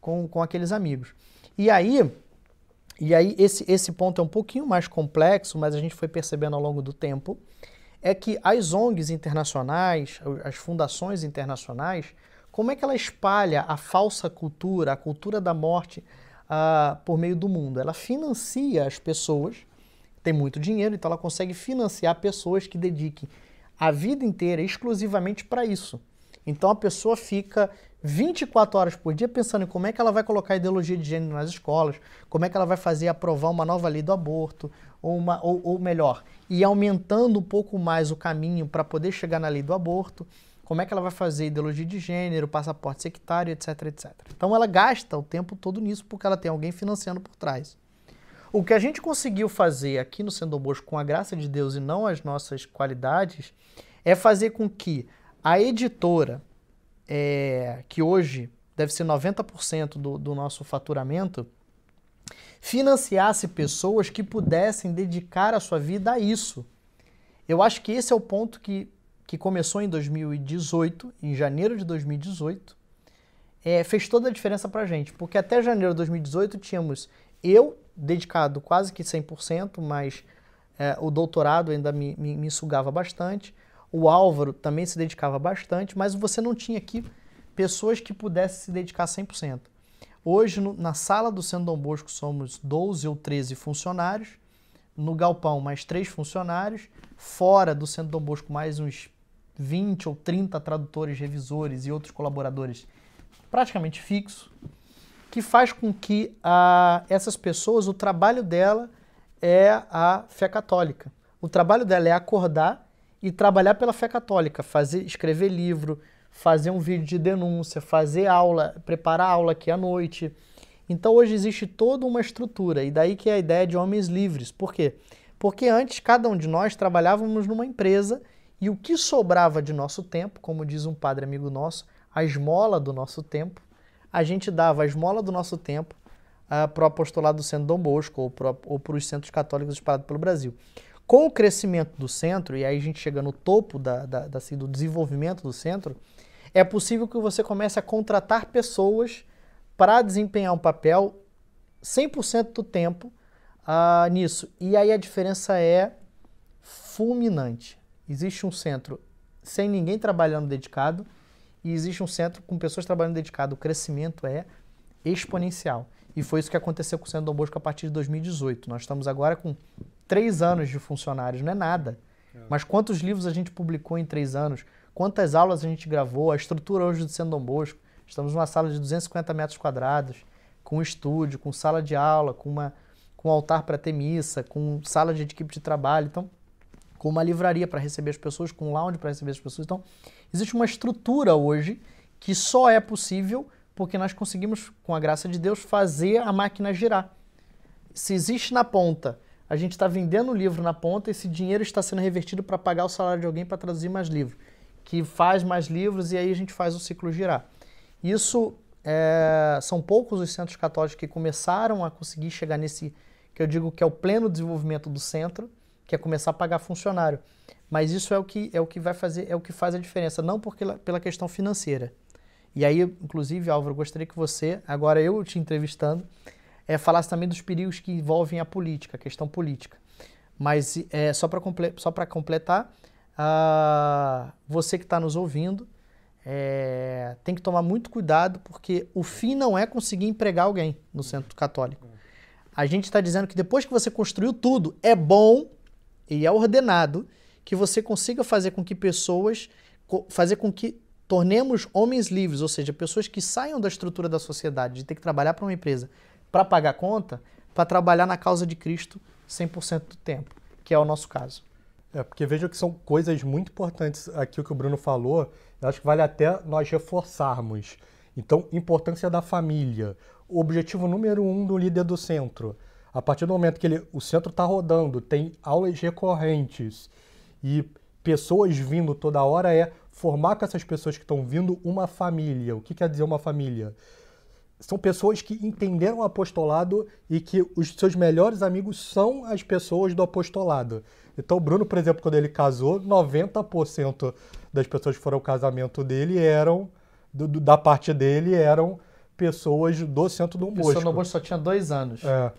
com, com aqueles amigos. E aí, e aí esse, esse ponto é um pouquinho mais complexo, mas a gente foi percebendo ao longo do tempo, é que as ONGs internacionais, as fundações internacionais, como é que ela espalha a falsa cultura, a cultura da morte, uh, por meio do mundo? Ela financia as pessoas, tem muito dinheiro, então ela consegue financiar pessoas que dediquem a vida inteira exclusivamente para isso. Então a pessoa fica 24 horas por dia pensando em como é que ela vai colocar ideologia de gênero nas escolas, como é que ela vai fazer aprovar uma nova lei do aborto, ou, uma, ou, ou melhor, e aumentando um pouco mais o caminho para poder chegar na lei do aborto como é que ela vai fazer ideologia de gênero, passaporte sectário, etc, etc. Então ela gasta o tempo todo nisso porque ela tem alguém financiando por trás. O que a gente conseguiu fazer aqui no Sendo Bosco, com a graça de Deus e não as nossas qualidades, é fazer com que a editora, é, que hoje deve ser 90% do, do nosso faturamento, financiasse pessoas que pudessem dedicar a sua vida a isso. Eu acho que esse é o ponto que que começou em 2018, em janeiro de 2018, é, fez toda a diferença para a gente, porque até janeiro de 2018 tínhamos eu dedicado quase que 100%, mas é, o doutorado ainda me, me, me, sugava bastante, o Álvaro também se dedicava bastante, mas você não tinha aqui pessoas que pudessem se dedicar 100%. Hoje, no, na sala do Centro Dom Bosco, somos 12 ou 13 funcionários, no galpão mais três funcionários, fora do Centro Dom Bosco mais uns 20 ou 30 tradutores, revisores e outros colaboradores praticamente fixo, que faz com que a, ah, essas pessoas, o trabalho dela é a fé católica. O trabalho dela é acordar e trabalhar pela fé católica, fazer, escrever livro, fazer um vídeo de denúncia, fazer aula, preparar aula aqui à noite. Então hoje existe toda uma estrutura, e daí que é a ideia de homens livres. Por quê? Porque antes cada um de nós trabalhávamos numa empresa e o que sobrava de nosso tempo, como diz um padre amigo nosso, a esmola do nosso tempo, a gente dava a esmola do nosso tempo uh, ah, para o apostolado do Centro Dom Bosco ou para os centros católicos espalhados pelo Brasil. Com o crescimento do centro, e aí a gente chega no topo da, da, da assim, do desenvolvimento do centro, é possível que você comece a contratar pessoas para desempenhar um papel 100% do tempo uh, nisso. E aí a diferença é fulminante. Existe um centro sem ninguém trabalhando dedicado e existe um centro com pessoas trabalhando dedicado. O crescimento é exponencial. E foi isso que aconteceu com o Centro Dom Bosco a partir de 2018. Nós estamos agora com três anos de funcionários, não é nada. É. Mas quantos livros a gente publicou em três anos? Quantas aulas a gente gravou? A estrutura hoje do Centro Dom Bosco. Estamos numa sala de 250 metros quadrados, com estúdio, com sala de aula, com, uma, com altar para ter missa, com sala de equipe de trabalho. Então, com uma livraria para receber as pessoas, com um lounge para receber as pessoas. Então, existe uma estrutura hoje que só é possível porque nós conseguimos, com a graça de Deus, fazer a máquina girar. Se existe na ponta, a gente está vendendo o livro na ponta, esse dinheiro está sendo revertido para pagar o salário de alguém para traduzir mais livros, que faz mais livros e aí a gente faz o ciclo girar. Isso é, são poucos os centros católicos que começaram a conseguir chegar nesse que eu digo que é o pleno desenvolvimento do centro, que é começar a pagar funcionário. Mas isso é o que é o que vai fazer, é o que faz a diferença, não porque pela questão financeira. E aí, inclusive, Álvaro, gostaria que você, agora eu te entrevistando, é, falasse também dos perigos que envolvem a política, a questão política. Mas é, só para comple completar, uh, você que está nos ouvindo é, tem que tomar muito cuidado, porque o fim não é conseguir empregar alguém no centro católico. A gente está dizendo que depois que você construiu tudo, é bom e é ordenado que você consiga fazer com que pessoas, fazer com que tornemos homens livres, ou seja, pessoas que saiam da estrutura da sociedade, de ter que trabalhar para uma empresa para pagar conta, para trabalhar na causa de Cristo 100% do tempo, que é o nosso caso. É, porque veja que são coisas muito importantes aqui o que o Bruno falou, eu acho que vale até nós reforçarmos. Então, importância da família, o objetivo número um do líder do centro, a partir do momento que ele, o centro está rodando, tem aulas recorrentes e pessoas vindo toda hora, é formar com essas pessoas que estão vindo uma família. O que quer dizer uma família? São pessoas que entenderam o apostolado e que os seus melhores amigos são as pessoas do apostolado. Então, o Bruno, por exemplo, quando ele casou, 90% das pessoas que foram ao casamento dele eram, do, do, da parte dele, eram pessoas do centro do Mosco. O centro do Mosco só tinha dois anos. É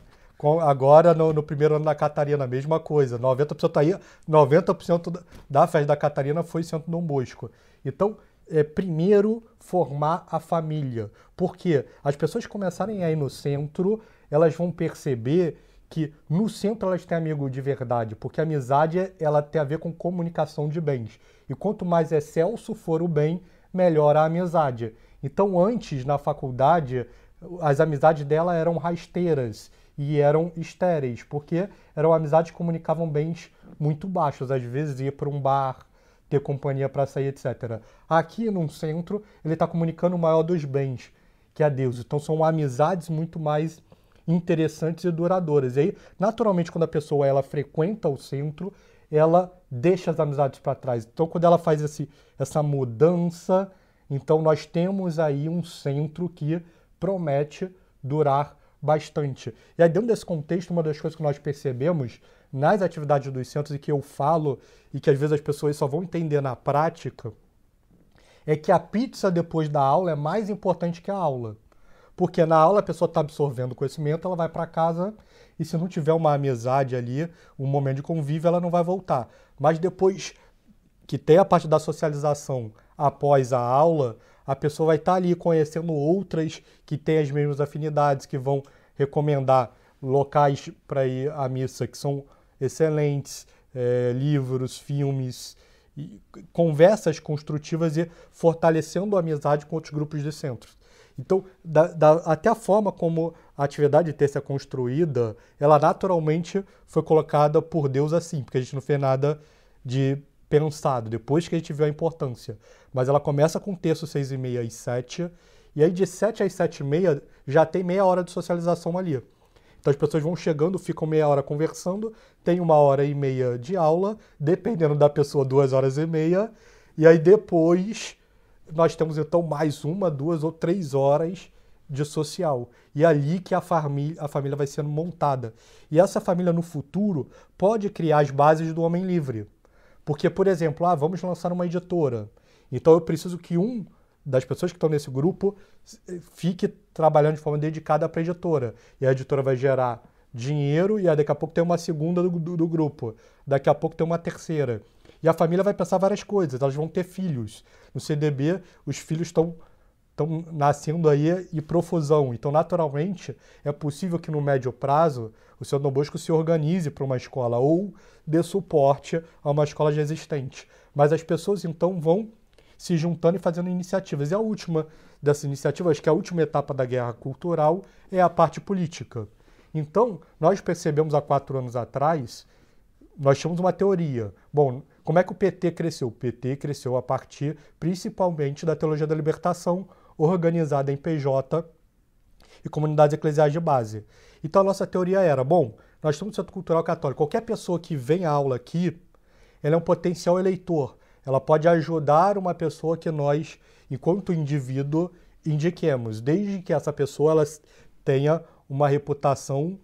agora no, no, primeiro ano da Catarina, a mesma coisa. 90% aí, 90% da festa da Catarina foi Centro Dom Bosco. Então, é, primeiro formar a família, porque as pessoas começarem aí no centro, elas vão perceber que no centro elas têm amigo de verdade, porque a amizade ela tem a ver com comunicação de bens. E quanto mais excelso for o bem, melhor a amizade. Então, antes na faculdade, as amizades dela eram rasteiras e eram estéreis, porque eram amizades que comunicavam bens muito baixos, às vezes ia para um bar, ter companhia para sair, etc. Aqui no centro, ele está comunicando o maior dos bens, que é Deus. Então são amizades muito mais interessantes e duradouras. E aí, naturalmente, quando a pessoa ela frequenta o centro, ela deixa as amizades para trás. Então, quando ela faz esse, essa mudança, então nós temos aí um centro que promete durar bastante. E aí, dentro desse contexto, uma das coisas que nós percebemos nas atividades dos centros e que eu falo e que às vezes as pessoas só vão entender na prática é que a pizza depois da aula é mais importante que a aula. Porque na aula a pessoa está absorvendo conhecimento, ela vai para casa e se não tiver uma amizade ali, um momento de convívio, ela não vai voltar. Mas depois que tem a parte da socialização após a aula, a pessoa vai estar tá ali conhecendo outras que têm as mesmas afinidades, que vão recomendar locais para ir à missa que são excelentes, é, livros, filmes, conversas construtivas e fortalecendo a amizade com outros grupos de centro. Então, da, da, até a forma como a atividade de terça é construída, ela naturalmente foi colocada por Deus assim, porque a gente não fez nada de pensado, depois que a gente viu a importância. Mas ela começa com texto 6 e meia e 7, e aí de 7 às 7 e meia já tem meia hora de socialização ali. Então as pessoas vão chegando, ficam meia hora conversando, tem uma hora e meia de aula, dependendo da pessoa, duas horas e meia, e aí depois nós temos então mais uma, duas ou três horas de social. E é ali que a, a família vai sendo montada. E essa família no futuro pode criar as bases do homem livre. Porque, por exemplo, ah, vamos lançar uma editora. Então eu preciso que um das pessoas que estão nesse grupo eh, fique trabalhando de forma dedicada para a editora. E a editora vai gerar dinheiro e aí daqui a pouco tem uma segunda do, do, do, grupo. Daqui a pouco tem uma terceira. E a família vai pensar várias coisas, elas vão ter filhos. No CDB, os filhos estão estão nascendo aí e profusão. Então, naturalmente, é possível que no médio prazo o seu Dom Bosco se organize para uma escola ou dê suporte a uma escola já existente. Mas as pessoas então vão se juntando e fazendo iniciativas. E a última dessas iniciativas, acho que é a última etapa da guerra cultural é a parte política. Então, nós percebemos há quatro anos atrás, nós tínhamos uma teoria. Bom, como é que o PT cresceu? O PT cresceu a partir principalmente da teologia da libertação, organizada em PJ e comunidades eclesiais de base. Então a nossa teoria era, bom, nós estamos no Centro Cultural Católico, qualquer pessoa que vem à aula aqui, ela é um potencial eleitor. Ela pode ajudar uma pessoa que nós, enquanto indivíduo, indiquemos, desde que essa pessoa ela tenha uma reputação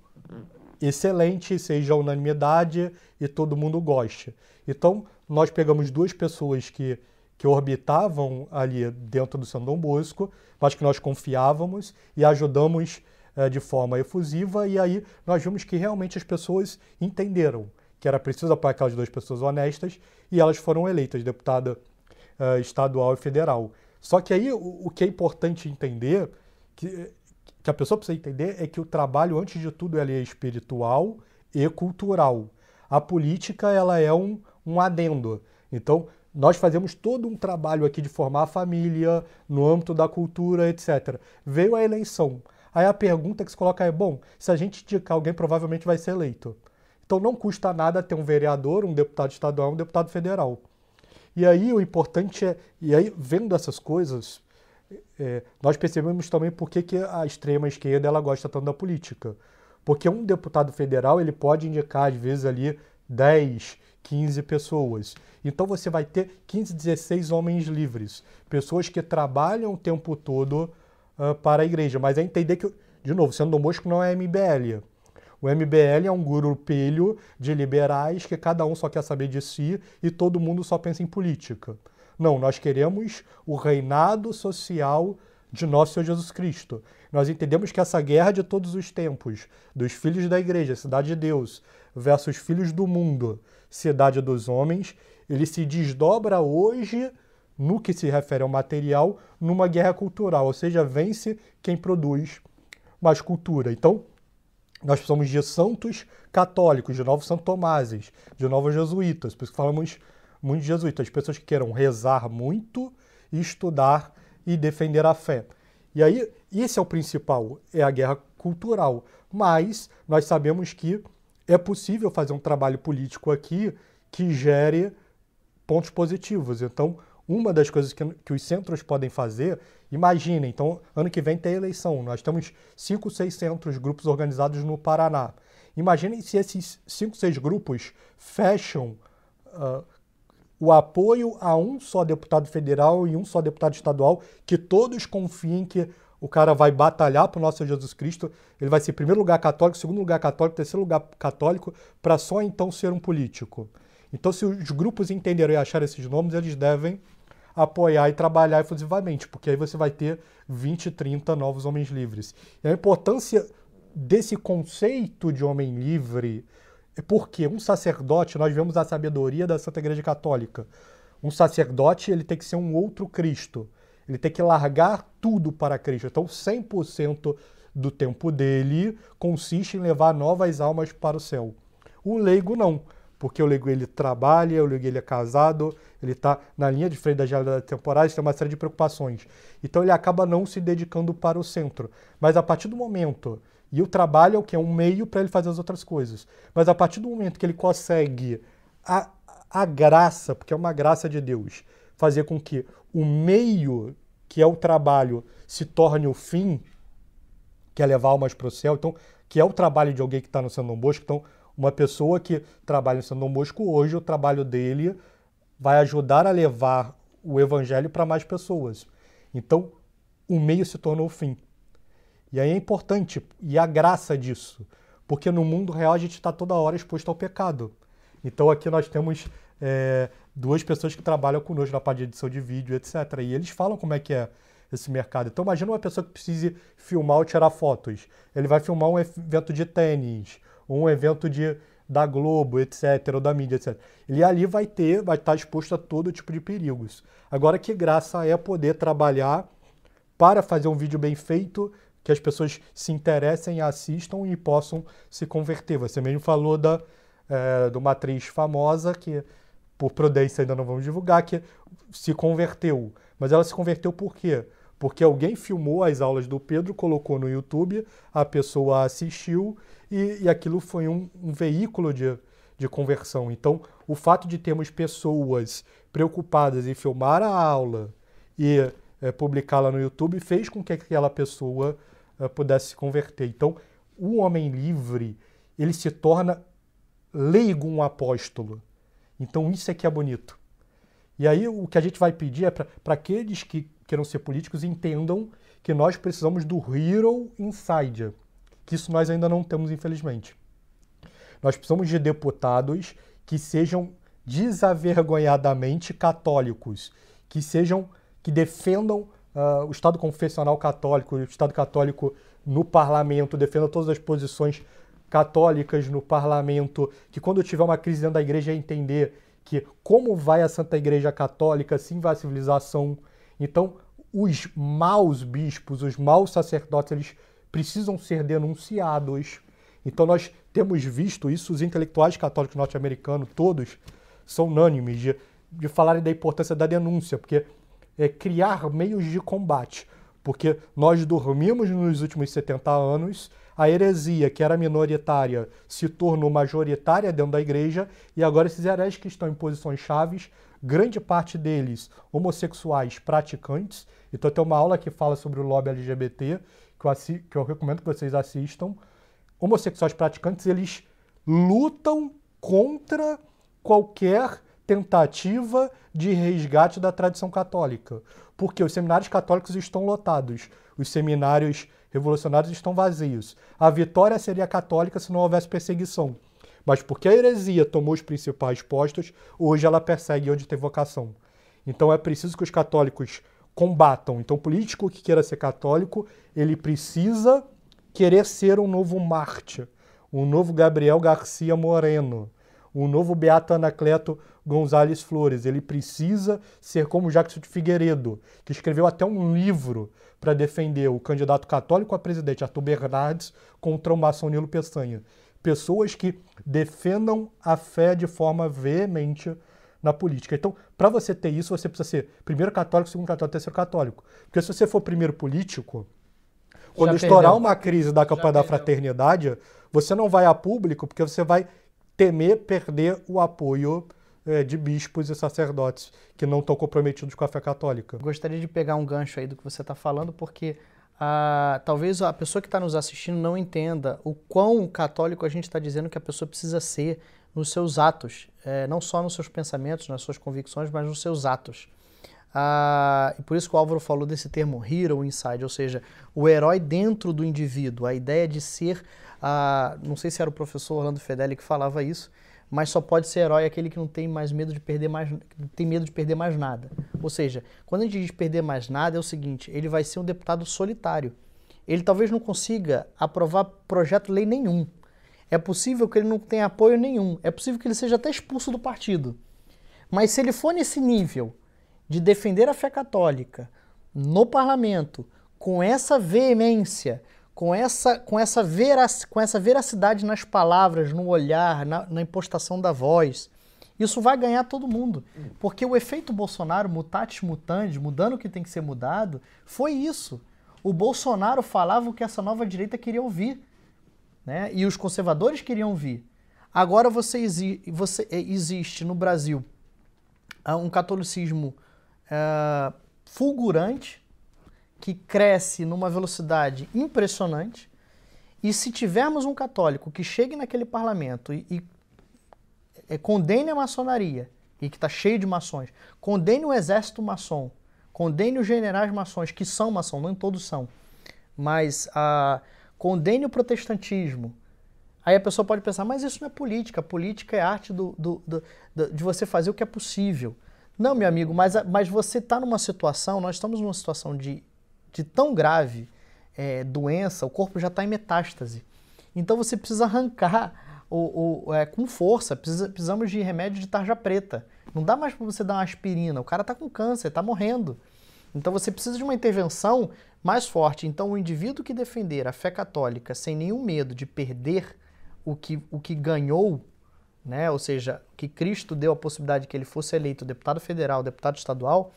excelente, seja unanimidade e todo mundo goste. Então, nós pegamos duas pessoas que que orbitavam ali dentro do São Dom Bosco, mas que nós confiávamos e ajudamos eh, de forma efusiva, e aí nós vimos que realmente as pessoas entenderam que era preciso apoiar aquelas duas pessoas honestas, e elas foram eleitas deputada eh, estadual e federal. Só que aí o, o que é importante entender, que, que a pessoa precisa entender, é que o trabalho, antes de tudo, ele é espiritual e cultural. A política ela é um, um adendo. Então, nós fazemos todo um trabalho aqui de formar a família, no âmbito da cultura, etc. Veio a eleição. Aí a pergunta que se coloca é: bom, se a gente indicar alguém, provavelmente vai ser eleito. Então não custa nada ter um vereador, um deputado estadual, um deputado federal. E aí o importante é, e aí vendo essas coisas, é, nós percebemos também por que, que a extrema esquerda ela gosta tanto da política. Porque um deputado federal ele pode indicar às vezes ali 10, 15 pessoas. Então você vai ter 15, 16 homens livres, pessoas que trabalham o tempo todo uh, para a igreja. Mas é entender que, de novo, sendo Mosco não é MBL. O MBL é um grupelho de liberais que cada um só quer saber de si e todo mundo só pensa em política. Não, nós queremos o reinado social de nosso Senhor Jesus Cristo. Nós entendemos que essa guerra de todos os tempos, dos filhos da igreja, cidade de Deus, versus filhos do mundo, Sociedade dos Homens, ele se desdobra hoje, no que se refere ao material, numa guerra cultural, ou seja, vence quem produz mais cultura. Então, nós precisamos de santos católicos, de novos santomases, de novos jesuítas, por isso que falamos muito de jesuítas, pessoas que queiram rezar muito, estudar e defender a fé. E aí, esse é o principal, é a guerra cultural. Mas nós sabemos que é possível fazer um trabalho político aqui que gere pontos positivos. Então, uma das coisas que, que os centros podem fazer, imagina, então, ano que vem tem eleição, nós temos cinco, seis centros, grupos organizados no Paraná. Imaginem se esses cinco, seis grupos fecham uh, o apoio a um só deputado federal e um só deputado estadual, que todos confiem que o cara vai batalhar para o nosso Jesus Cristo, ele vai ser primeiro lugar católico, segundo lugar católico, terceiro lugar católico, para só então ser um político. Então, se os grupos entenderem e acharem esses nomes, eles devem apoiar e trabalhar efusivamente, porque aí você vai ter 20, 30 novos homens livres. E a importância desse conceito de homem livre é porque um sacerdote, nós vemos a sabedoria da Santa Igreja Católica, um sacerdote ele tem que ser um outro Cristo. Ele tem que largar tudo para Cristo. Então, 100% do tempo dele consiste em levar novas almas para o céu. O leigo não, porque o leigo ele trabalha, o leigo ele é casado, ele está na linha de frente da realidade temporais, tem uma série de preocupações. Então ele acaba não se dedicando para o centro. Mas a partir do momento, e o trabalho é o que? É um meio para ele fazer as outras coisas. Mas a partir do momento que ele consegue a, a graça, porque é uma graça de Deus, fazer com que o meio, que é o trabalho, se torne o fim, que é levar almas para o céu, então, que é o trabalho de alguém que está no São Dom Bosco. Então, uma pessoa que trabalha no São Dom Bosco hoje, o trabalho dele vai ajudar a levar o evangelho para mais pessoas. Então, o meio se tornou o fim. E aí é importante, e a graça disso, porque no mundo real a gente está toda hora exposto ao pecado. Então aqui nós temos é, duas pessoas que trabalham conosco na parte de edição de vídeo, etc. E eles falam como é que é esse mercado. Então imagina uma pessoa que precise filmar ou tirar fotos. Ele vai filmar um evento de tênis, ou um evento de da Globo, etc, ou da mídia, etc. Ele ali vai ter, vai estar exposto a todo tipo de perigos. Agora que graça é poder trabalhar para fazer um vídeo bem feito, que as pessoas se interessem, assistam e possam se converter. Você mesmo falou da é, de uma atriz famosa que por prudência ainda não vamos divulgar, que se converteu. Mas ela se converteu por quê? Porque alguém filmou as aulas do Pedro, colocou no YouTube, a pessoa assistiu e, e aquilo foi um, um veículo de, de conversão. Então, o fato de termos pessoas preocupadas em filmar a aula e é, publicá-la no YouTube fez com que aquela pessoa é, pudesse se converter. Então, o homem livre, ele se torna leigo um apóstolo. Então isso é que é bonito. E aí o que a gente vai pedir é para aqueles que queiram ser políticos entendam que nós precisamos do hero insider, que isso nós ainda não temos, infelizmente. Nós precisamos de deputados que sejam desavergonhadamente católicos, que sejam que defendam uh, o Estado confessional católico, o Estado católico no parlamento, defenda todas as posições católicas no parlamento, que quando tiver uma crise dentro da igreja é entender que como vai a Santa Igreja Católica, assim vai a civilização. Então, os maus bispos, os maus sacerdotes, eles precisam ser denunciados. Então, nós temos visto isso, os intelectuais católicos norte-americanos, todos, são unânimes de, de falarem da importância da denúncia, porque é criar meios de combate. Porque nós dormimos nos últimos 70 anos a heresia, que era minoritária, se tornou majoritária dentro da igreja, e agora esses hereges que estão em posições chaves, grande parte deles homossexuais praticantes. Então tem uma aula que fala sobre o lobby LGBT, que eu, que eu recomendo que vocês assistam. Homossexuais praticantes, eles lutam contra qualquer tentativa de resgate da tradição católica, porque os seminários católicos estão lotados. Os seminários revolucionários estão vazios. A vitória seria católica se não houvesse perseguição. Mas porque a heresia tomou os principais postos, hoje ela persegue onde tem vocação. Então é preciso que os católicos combatam. Então, político que queira ser católico, ele precisa querer ser um novo Marte, um novo Gabriel Garcia Moreno, o novo Beato Anacleto Gonzalez Flores. Ele precisa ser como Jackson de Figueiredo, que escreveu até um livro para defender o candidato católico a presidente Arthur Bernardes contra o maçom Nilo Peçanha. Pessoas que defendam a fé de forma veemente na política. Então, para você ter isso, você precisa ser primeiro católico, segundo católico, terceiro católico. Porque se você for primeiro político, quando Já estourar perdeu. uma crise da campanha da fraternidade, você não vai a público porque você vai temer perder o apoio eh, de bispos e sacerdotes que não estão comprometidos com a fé católica. Gostaria de pegar um gancho aí do que você está falando, porque ah, talvez a pessoa que está nos assistindo não entenda o quão católico a gente está dizendo que a pessoa precisa ser nos seus atos, eh, não só nos seus pensamentos, nas suas convicções, mas nos seus atos. Ah, e por isso que o Álvaro falou desse termo hero inside, ou seja, o herói dentro do indivíduo, a ideia de ser não sei se era o professor Orlando Fedeli que falava isso, mas só pode ser herói aquele que não tem mais medo de perder mais, tem medo de perder mais nada. Ou seja, quando a gente diz perder mais nada é o seguinte, ele vai ser um deputado solitário. Ele talvez não consiga aprovar projeto lei nenhum. É possível que ele não tenha apoio nenhum. É possível que ele seja até expulso do partido. Mas se ele for nesse nível de defender a fé católica no parlamento com essa veemência, com essa, com essa, verac, com essa veracidade nas palavras, no olhar, na, na impostação da voz, isso vai ganhar todo mundo. Porque o efeito Bolsonaro, mutatis mutandis, mudando o que tem que ser mudado, foi isso. O Bolsonaro falava o que essa nova direita queria ouvir. Né? E os conservadores queriam ouvir. Agora você, exi você é, existe no Brasil ah, um catolicismo uh, fulgurante, que cresce numa velocidade impressionante. E se tivermos um católico que chegue naquele parlamento e, e é, condene a maçonaria, e que está cheio de maçons, condene o exército maçom, condene os generais maçons, que são maçom, não todos são, mas ah, condene o protestantismo. Aí a pessoa pode pensar, mas isso não é política, política é arte do, do, do, do de você fazer o que é possível. Não, meu amigo, mas, mas você está numa situação, nós estamos numa situação de de tão grave é, doença, o corpo já está em metástase. Então você precisa arrancar o, o é, com força, precisa, precisamos de remédio de tarja preta. Não dá mais para você dar uma aspirina, o cara está com câncer, está morrendo. Então você precisa de uma intervenção mais forte. Então o indivíduo que defender a fé católica sem nenhum medo de perder o que, o que ganhou, né? ou seja, que Cristo deu a possibilidade que ele fosse eleito deputado federal, deputado estadual,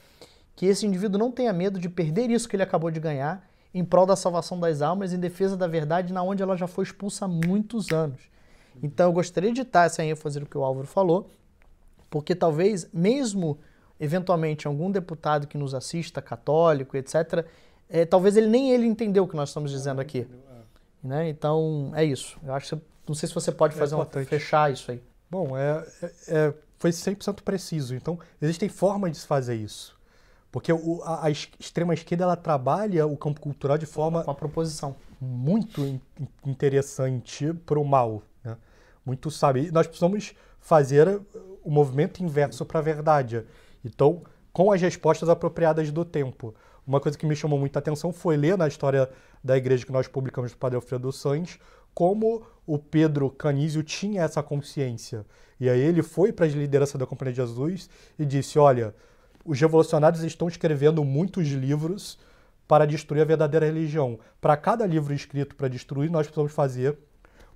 que esse indivíduo não tenha medo de perder isso que ele acabou de ganhar em prol da salvação das almas, em defesa da verdade, na onde ela já foi expulsa há muitos anos. Então eu gostaria de estar sem fazer o que o Álvaro falou, porque talvez, mesmo eventualmente algum deputado que nos assista, católico, etc., é, eh, talvez ele nem ele entendeu o que nós estamos dizendo aqui. Né? Então é isso. Eu acho não sei se você pode é fazer é uma, fechar isso aí. Bom, é, é, é foi 100% preciso. Então existem formas de se fazer isso. Porque o, a, a extrema-esquerda ela trabalha o campo cultural de forma. uma proposição. Muito in, interessante para o mal. Né? Muito, sabe? E nós precisamos fazer eh, o movimento inverso para a verdade. Então, com as respostas apropriadas do tempo. Uma coisa que me chamou muita atenção foi ler na história da igreja que nós publicamos do Padre Alfredo Sanz como o Pedro Canísio tinha essa consciência. E aí ele foi para a liderança da Companhia de Jesus e disse: Olha, os revolucionários estão escrevendo muitos livros para destruir a verdadeira religião. Para cada livro escrito para destruir, nós precisamos fazer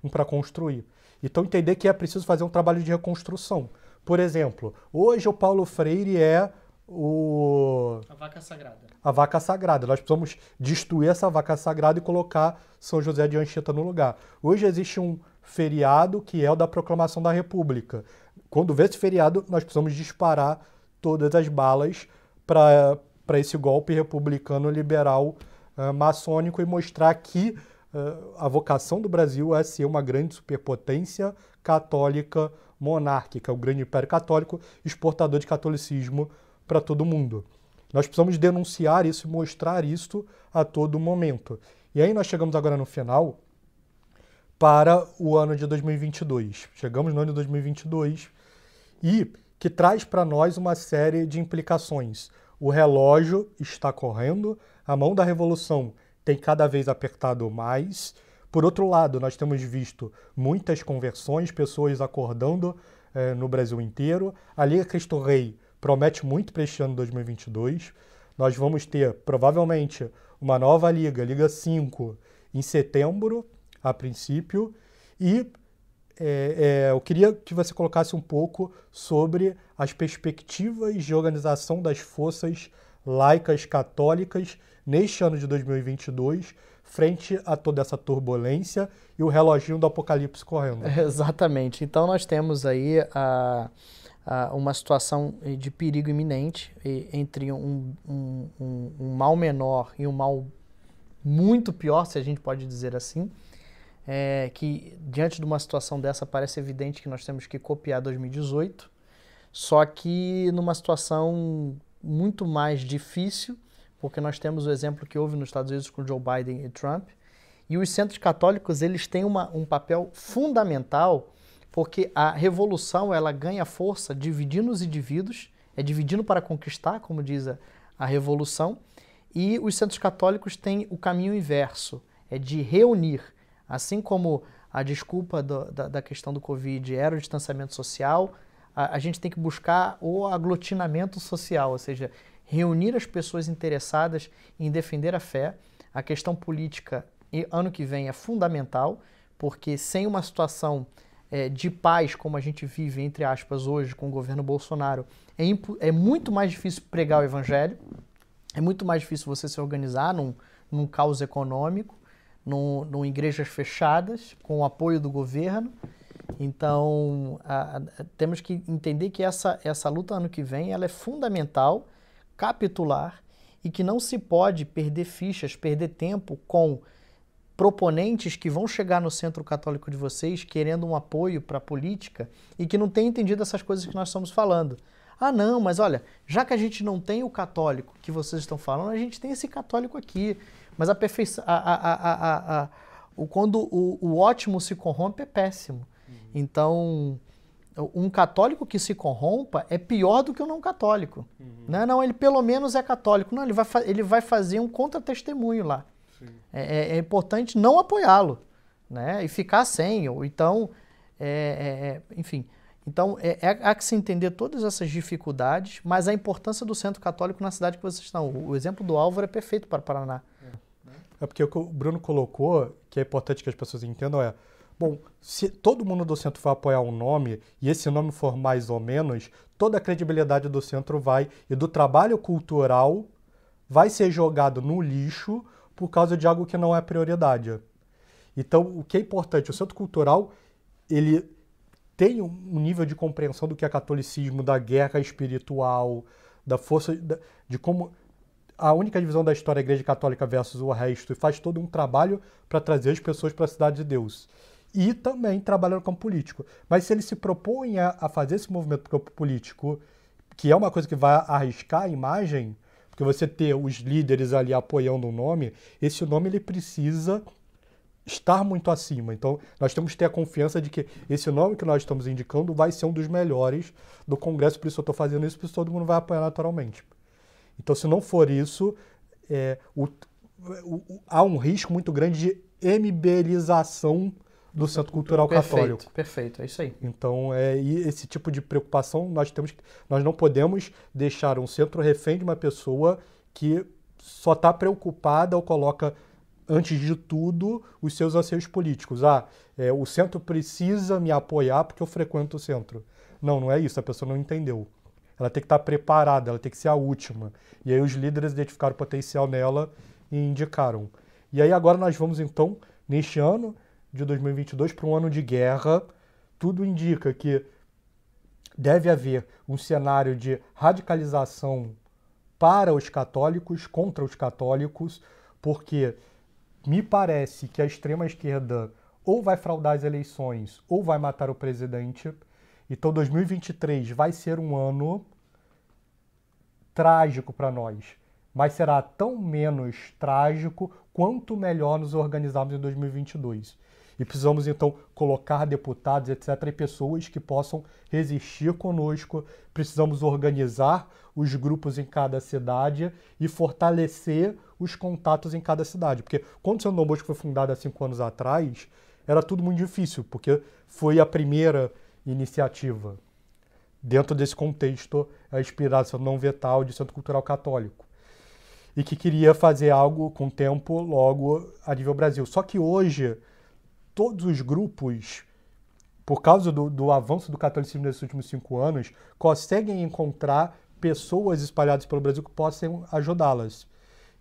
um para construir. Então, entender que é preciso fazer um trabalho de reconstrução. Por exemplo, hoje o Paulo Freire é o. A vaca sagrada. A vaca sagrada. Nós precisamos destruir essa vaca sagrada e colocar São José de Anchieta no lugar. Hoje existe um feriado que é o da proclamação da República. Quando vê esse feriado, nós precisamos disparar todas as balas para esse golpe republicano liberal uh, maçônico e mostrar que uh, a vocação do Brasil é ser uma grande superpotência católica monárquica, o grande império católico exportador de catolicismo para todo mundo. Nós precisamos denunciar isso e mostrar isso a todo momento. E aí nós chegamos agora no final para o ano de 2022. Chegamos no ano de 2022 e que traz para nós uma série de implicações. O relógio está correndo, a mão da revolução tem cada vez apertado mais. Por outro lado, nós temos visto muitas conversões, pessoas acordando eh, no Brasil inteiro. A Liga Cristo Rei promete muito para este ano 2022. Nós vamos ter, provavelmente, uma nova Liga, Liga 5, em setembro, a princípio. E é, é, eu queria que você colocasse um pouco sobre as perspectivas de organização das forças laicas católicas neste ano de 2022, frente a toda essa turbulência e o reloginho do apocalipse correndo. Exatamente. Então, nós temos aí a, a, uma situação eh, de perigo iminente entre um, um, um, um mal menor e um mal muito pior, se a gente pode dizer assim é, que diante de uma situação dessa parece evidente que nós temos que copiar 2018, só que numa situação muito mais difícil, porque nós temos o exemplo que houve nos Estados Unidos com Joe Biden e Trump, e os centros católicos eles têm uma, um papel fundamental, porque a revolução ela ganha força dividindo os indivíduos, é dividindo para conquistar, como diz a, a revolução, e os centros católicos têm o caminho inverso, é de reunir, Assim como a desculpa do, da, da, questão do Covid era o distanciamento social, a, a gente tem que buscar o aglutinamento social, ou seja, reunir as pessoas interessadas em defender a fé. A questão política ano que vem é fundamental, porque sem uma situação é, de paz como a gente vive, entre aspas, hoje com o governo Bolsonaro, é, é, muito mais difícil pregar o evangelho, é muito mais difícil você se organizar num, num caos econômico, num, num igrejas fechadas, com o apoio do governo. Então, a, a, temos que entender que essa, essa luta ano que vem ela é fundamental, capitular, e que não se pode perder fichas, perder tempo com proponentes que vão chegar no centro católico de vocês querendo um apoio para a política e que não têm entendido essas coisas que nós estamos falando. Ah, não, mas olha, já que a gente não tem o católico que vocês estão falando, a gente tem esse católico aqui. Mas a perfeição, a, a, a, o, quando o, o, ótimo se corrompe é péssimo. Uhum. Então, um católico que se corrompa é pior do que um não católico. Uhum. Não, né? não, ele pelo menos é católico. Não, ele vai, ele vai fazer um contra-testemunho lá. É, é, é, importante não apoiá-lo, né? E ficar sem, ou então, é, é, é, enfim. Então, é, é, há que se entender todas essas dificuldades, mas a importância do centro católico na cidade que vocês estão. O, o exemplo do Álvaro é perfeito para Paraná. É porque o que o Bruno colocou, que é importante que as pessoas entendam, é. Bom, se todo mundo do centro for apoiar um nome e esse nome for mais ou menos, toda a credibilidade do centro vai e do trabalho cultural vai ser jogado no lixo por causa de algo que não é prioridade. Então, o que é importante, o centro cultural, ele tem um nível de compreensão do que é catolicismo, da guerra espiritual, da força de como a única divisão da história, a Igreja Católica versus o resto, e faz todo um trabalho para trazer as pessoas para a cidade de Deus. E também trabalha no campo político. Mas se ele se propõe a, a fazer esse movimento campo político, que é uma coisa que vai arriscar a imagem, porque você ter os líderes ali apoiando um nome, esse nome ele precisa estar muito acima. Então, nós temos que ter a confiança de que esse nome que nós estamos indicando vai ser um dos melhores do Congresso, por isso eu estou fazendo isso, porque todo mundo vai apoiar naturalmente. Então, se não for isso, é, o, o, há um risco muito grande de MBLização do centro cultural perfeito, católico. Perfeito, é isso aí. Então, é, esse tipo de preocupação nós temos, nós não podemos deixar um centro refém de uma pessoa que só está preocupada ou coloca antes de tudo os seus anseios políticos. Ah, é, o centro precisa me apoiar porque eu frequento o centro. Não, não é isso. A pessoa não entendeu. Ela tem que estar preparada, ela tem que ser a última. E aí os líderes identificaram o potencial nela e indicaram. E aí agora nós vamos então, neste ano de 2022, para um ano de guerra. Tudo indica que deve haver um cenário de radicalização para os católicos, contra os católicos, porque me parece que a extrema esquerda ou vai fraudar as eleições ou vai matar o presidente. Então 2023 vai ser um ano trágico para nós, mas será tão menos trágico quanto melhor nos organizarmos em 2022. E precisamos então colocar deputados, etc., e pessoas que possam resistir conosco. Precisamos organizar os grupos em cada cidade e fortalecer os contatos em cada cidade. Porque quando o Senhor foi fundado há cinco anos atrás, era tudo muito difícil, porque foi a primeira iniciativa. Dentro desse contexto, a é inspiração não vetal de centro cultural católico. E que queria fazer algo com o tempo, logo a nível Brasil. Só que hoje, todos os grupos, por causa do, do avanço do catolicismo nesses últimos cinco anos, conseguem encontrar pessoas espalhadas pelo Brasil que possam ajudá-las.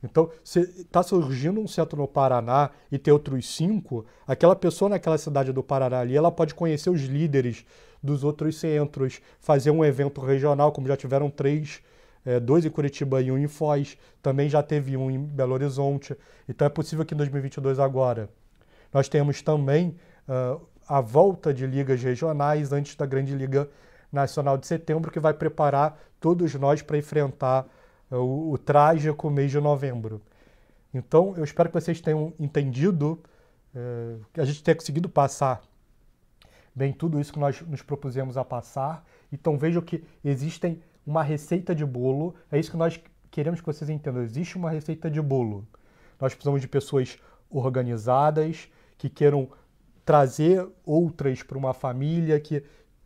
Então, se está surgindo um centro no Paraná e tem outros cinco, aquela pessoa naquela cidade do Paraná ali, ela pode conhecer os líderes dos outros centros, fazer um evento regional, como já tiveram três, é, dois em Curitiba e um em Foz, também já teve um em Belo Horizonte. Então, é possível que em 2022 agora nós tenhamos também uh, a volta de ligas regionais antes da Grande Liga Nacional de setembro, que vai preparar todos nós para enfrentar é o, o trágico mês de novembro. Então, eu espero que vocês tenham entendido, eh, que a gente tenha conseguido passar bem tudo isso que nós nos propusemos a passar. Então, vejam que existem uma receita de bolo, é isso que nós queremos que vocês entendam. Existe uma receita de bolo. Nós precisamos de pessoas organizadas, que queiram trazer outras para uma família, que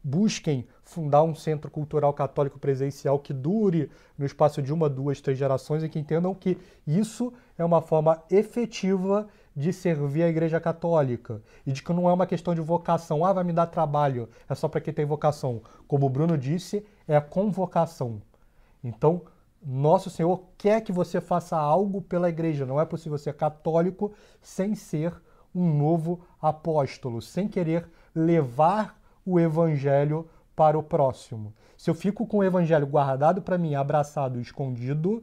busquem fundar um centro cultural católico presencial que dure no espaço de uma, duas, três gerações e que entendam que isso é uma forma efetiva de servir a Igreja Católica e de que não é uma questão de vocação, ah, vai me dar trabalho, é só para quem tem vocação. Como o Bruno disse, é a convocação. Então, nosso Senhor quer que você faça algo pela igreja. Não é possível ser católico sem ser um novo apóstolo, sem querer levar o evangelho para o próximo. Se eu fico com o evangelho guardado para mim, abraçado, escondido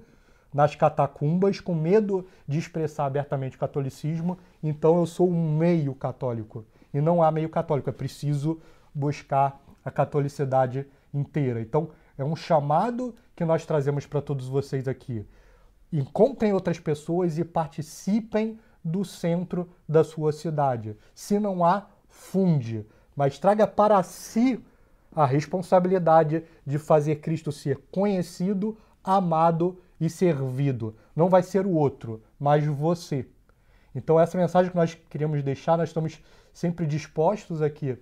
nas catacumbas, com medo de expressar abertamente o catolicismo, então eu sou um meio católico. E não há meio católico, é preciso buscar a catolicidade inteira. Então, é um chamado que nós trazemos para todos vocês aqui. Encontrem outras pessoas e participem do centro da sua cidade. Se não há, funde mas traga para si a responsabilidade de fazer Cristo ser conhecido, amado e servido. Não vai ser o outro, mas você. Então, essa mensagem que nós queremos deixar, nós estamos sempre dispostos aqui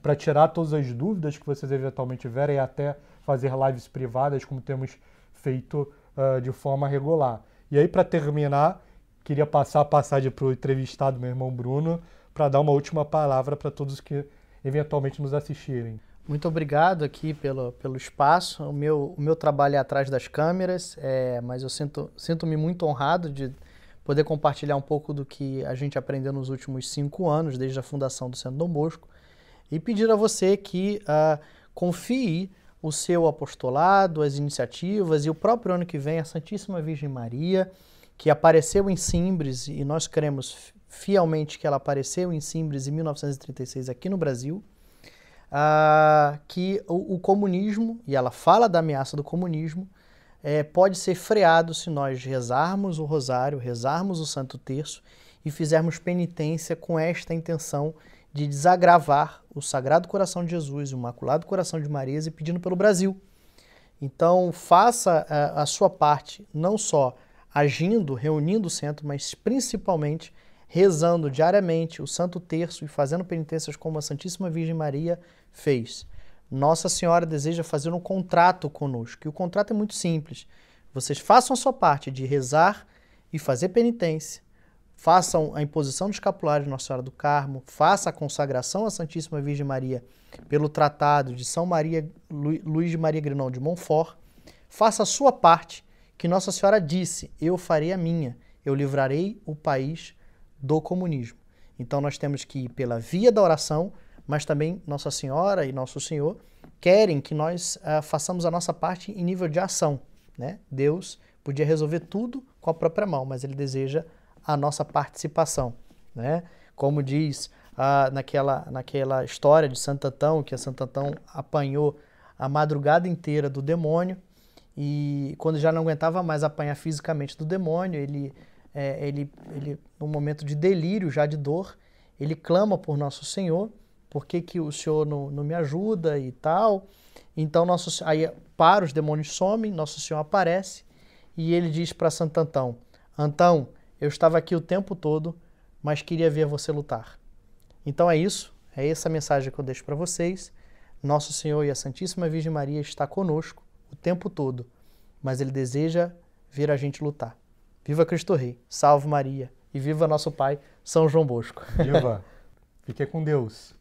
para tirar todas as dúvidas que vocês eventualmente tiverem e até fazer lives privadas, como temos feito uh, de forma regular. E aí, para terminar, queria passar a passagem para o entrevistado, meu irmão Bruno, para dar uma última palavra para todos que eventualmente nos assistirem. Muito obrigado aqui pelo, pelo espaço. O meu, o meu trabalho é atrás das câmeras, é, mas eu sinto-me sinto muito honrado de poder compartilhar um pouco do que a gente aprendeu nos últimos cinco anos, desde a fundação do Centro Dom Bosco, e pedir a você que uh, confie o seu apostolado, as iniciativas e o próprio ano que vem a Santíssima Virgem Maria que apareceu em Simbres, e nós cremos fielmente que ela apareceu em Simbres em 1936 aqui no Brasil, ah, que o, o, comunismo, e ela fala da ameaça do comunismo, é, pode ser freado se nós rezarmos o rosário, rezarmos o Santo Terço e fizermos penitência com esta intenção de desagravar o Sagrado Coração de Jesus, o Imaculado Coração de Maria e pedindo pelo Brasil. Então, faça a, ah, a sua parte, não só agindo, reunindo o centro, mas principalmente rezando diariamente o Santo Terço e fazendo penitências como a Santíssima Virgem Maria fez. Nossa Senhora deseja fazer um contrato conosco, e o contrato é muito simples. Vocês façam a sua parte de rezar e fazer penitência, façam a imposição do escapulário de Nossa Senhora do Carmo, faça a consagração à Santíssima Virgem Maria pelo tratado de São Maria Lu, Luiz de Maria Grinão de Montfort, faça a sua parte que Nossa Senhora disse: Eu farei a minha, eu livrarei o país do comunismo. Então nós temos que ir pela via da oração, mas também Nossa Senhora e Nosso Senhor querem que nós uh, façamos a nossa parte em nível de ação. Né? Deus podia resolver tudo com a própria mão, mas Ele deseja a nossa participação. Né? Como diz uh, naquela, naquela história de Santo Antão, que a Santo Antão apanhou a madrugada inteira do demônio, e quando já não aguentava mais apanhar fisicamente do demônio, ele, é, ele, ele, num momento de delírio, já de dor, ele clama por Nosso Senhor, por que, que o Senhor não, não me ajuda e tal. Então, nosso, aí para, os demônios somem, Nosso Senhor aparece e ele diz para Santo Antão: Antão, eu estava aqui o tempo todo, mas queria ver você lutar. Então é isso, é essa mensagem que eu deixo para vocês. Nosso Senhor e a Santíssima Virgem Maria está conosco o tempo todo, mas ele deseja ver a gente lutar. Viva Cristo Rei, salve Maria e viva nosso Pai, São João Bosco. Viva! Fique com Deus.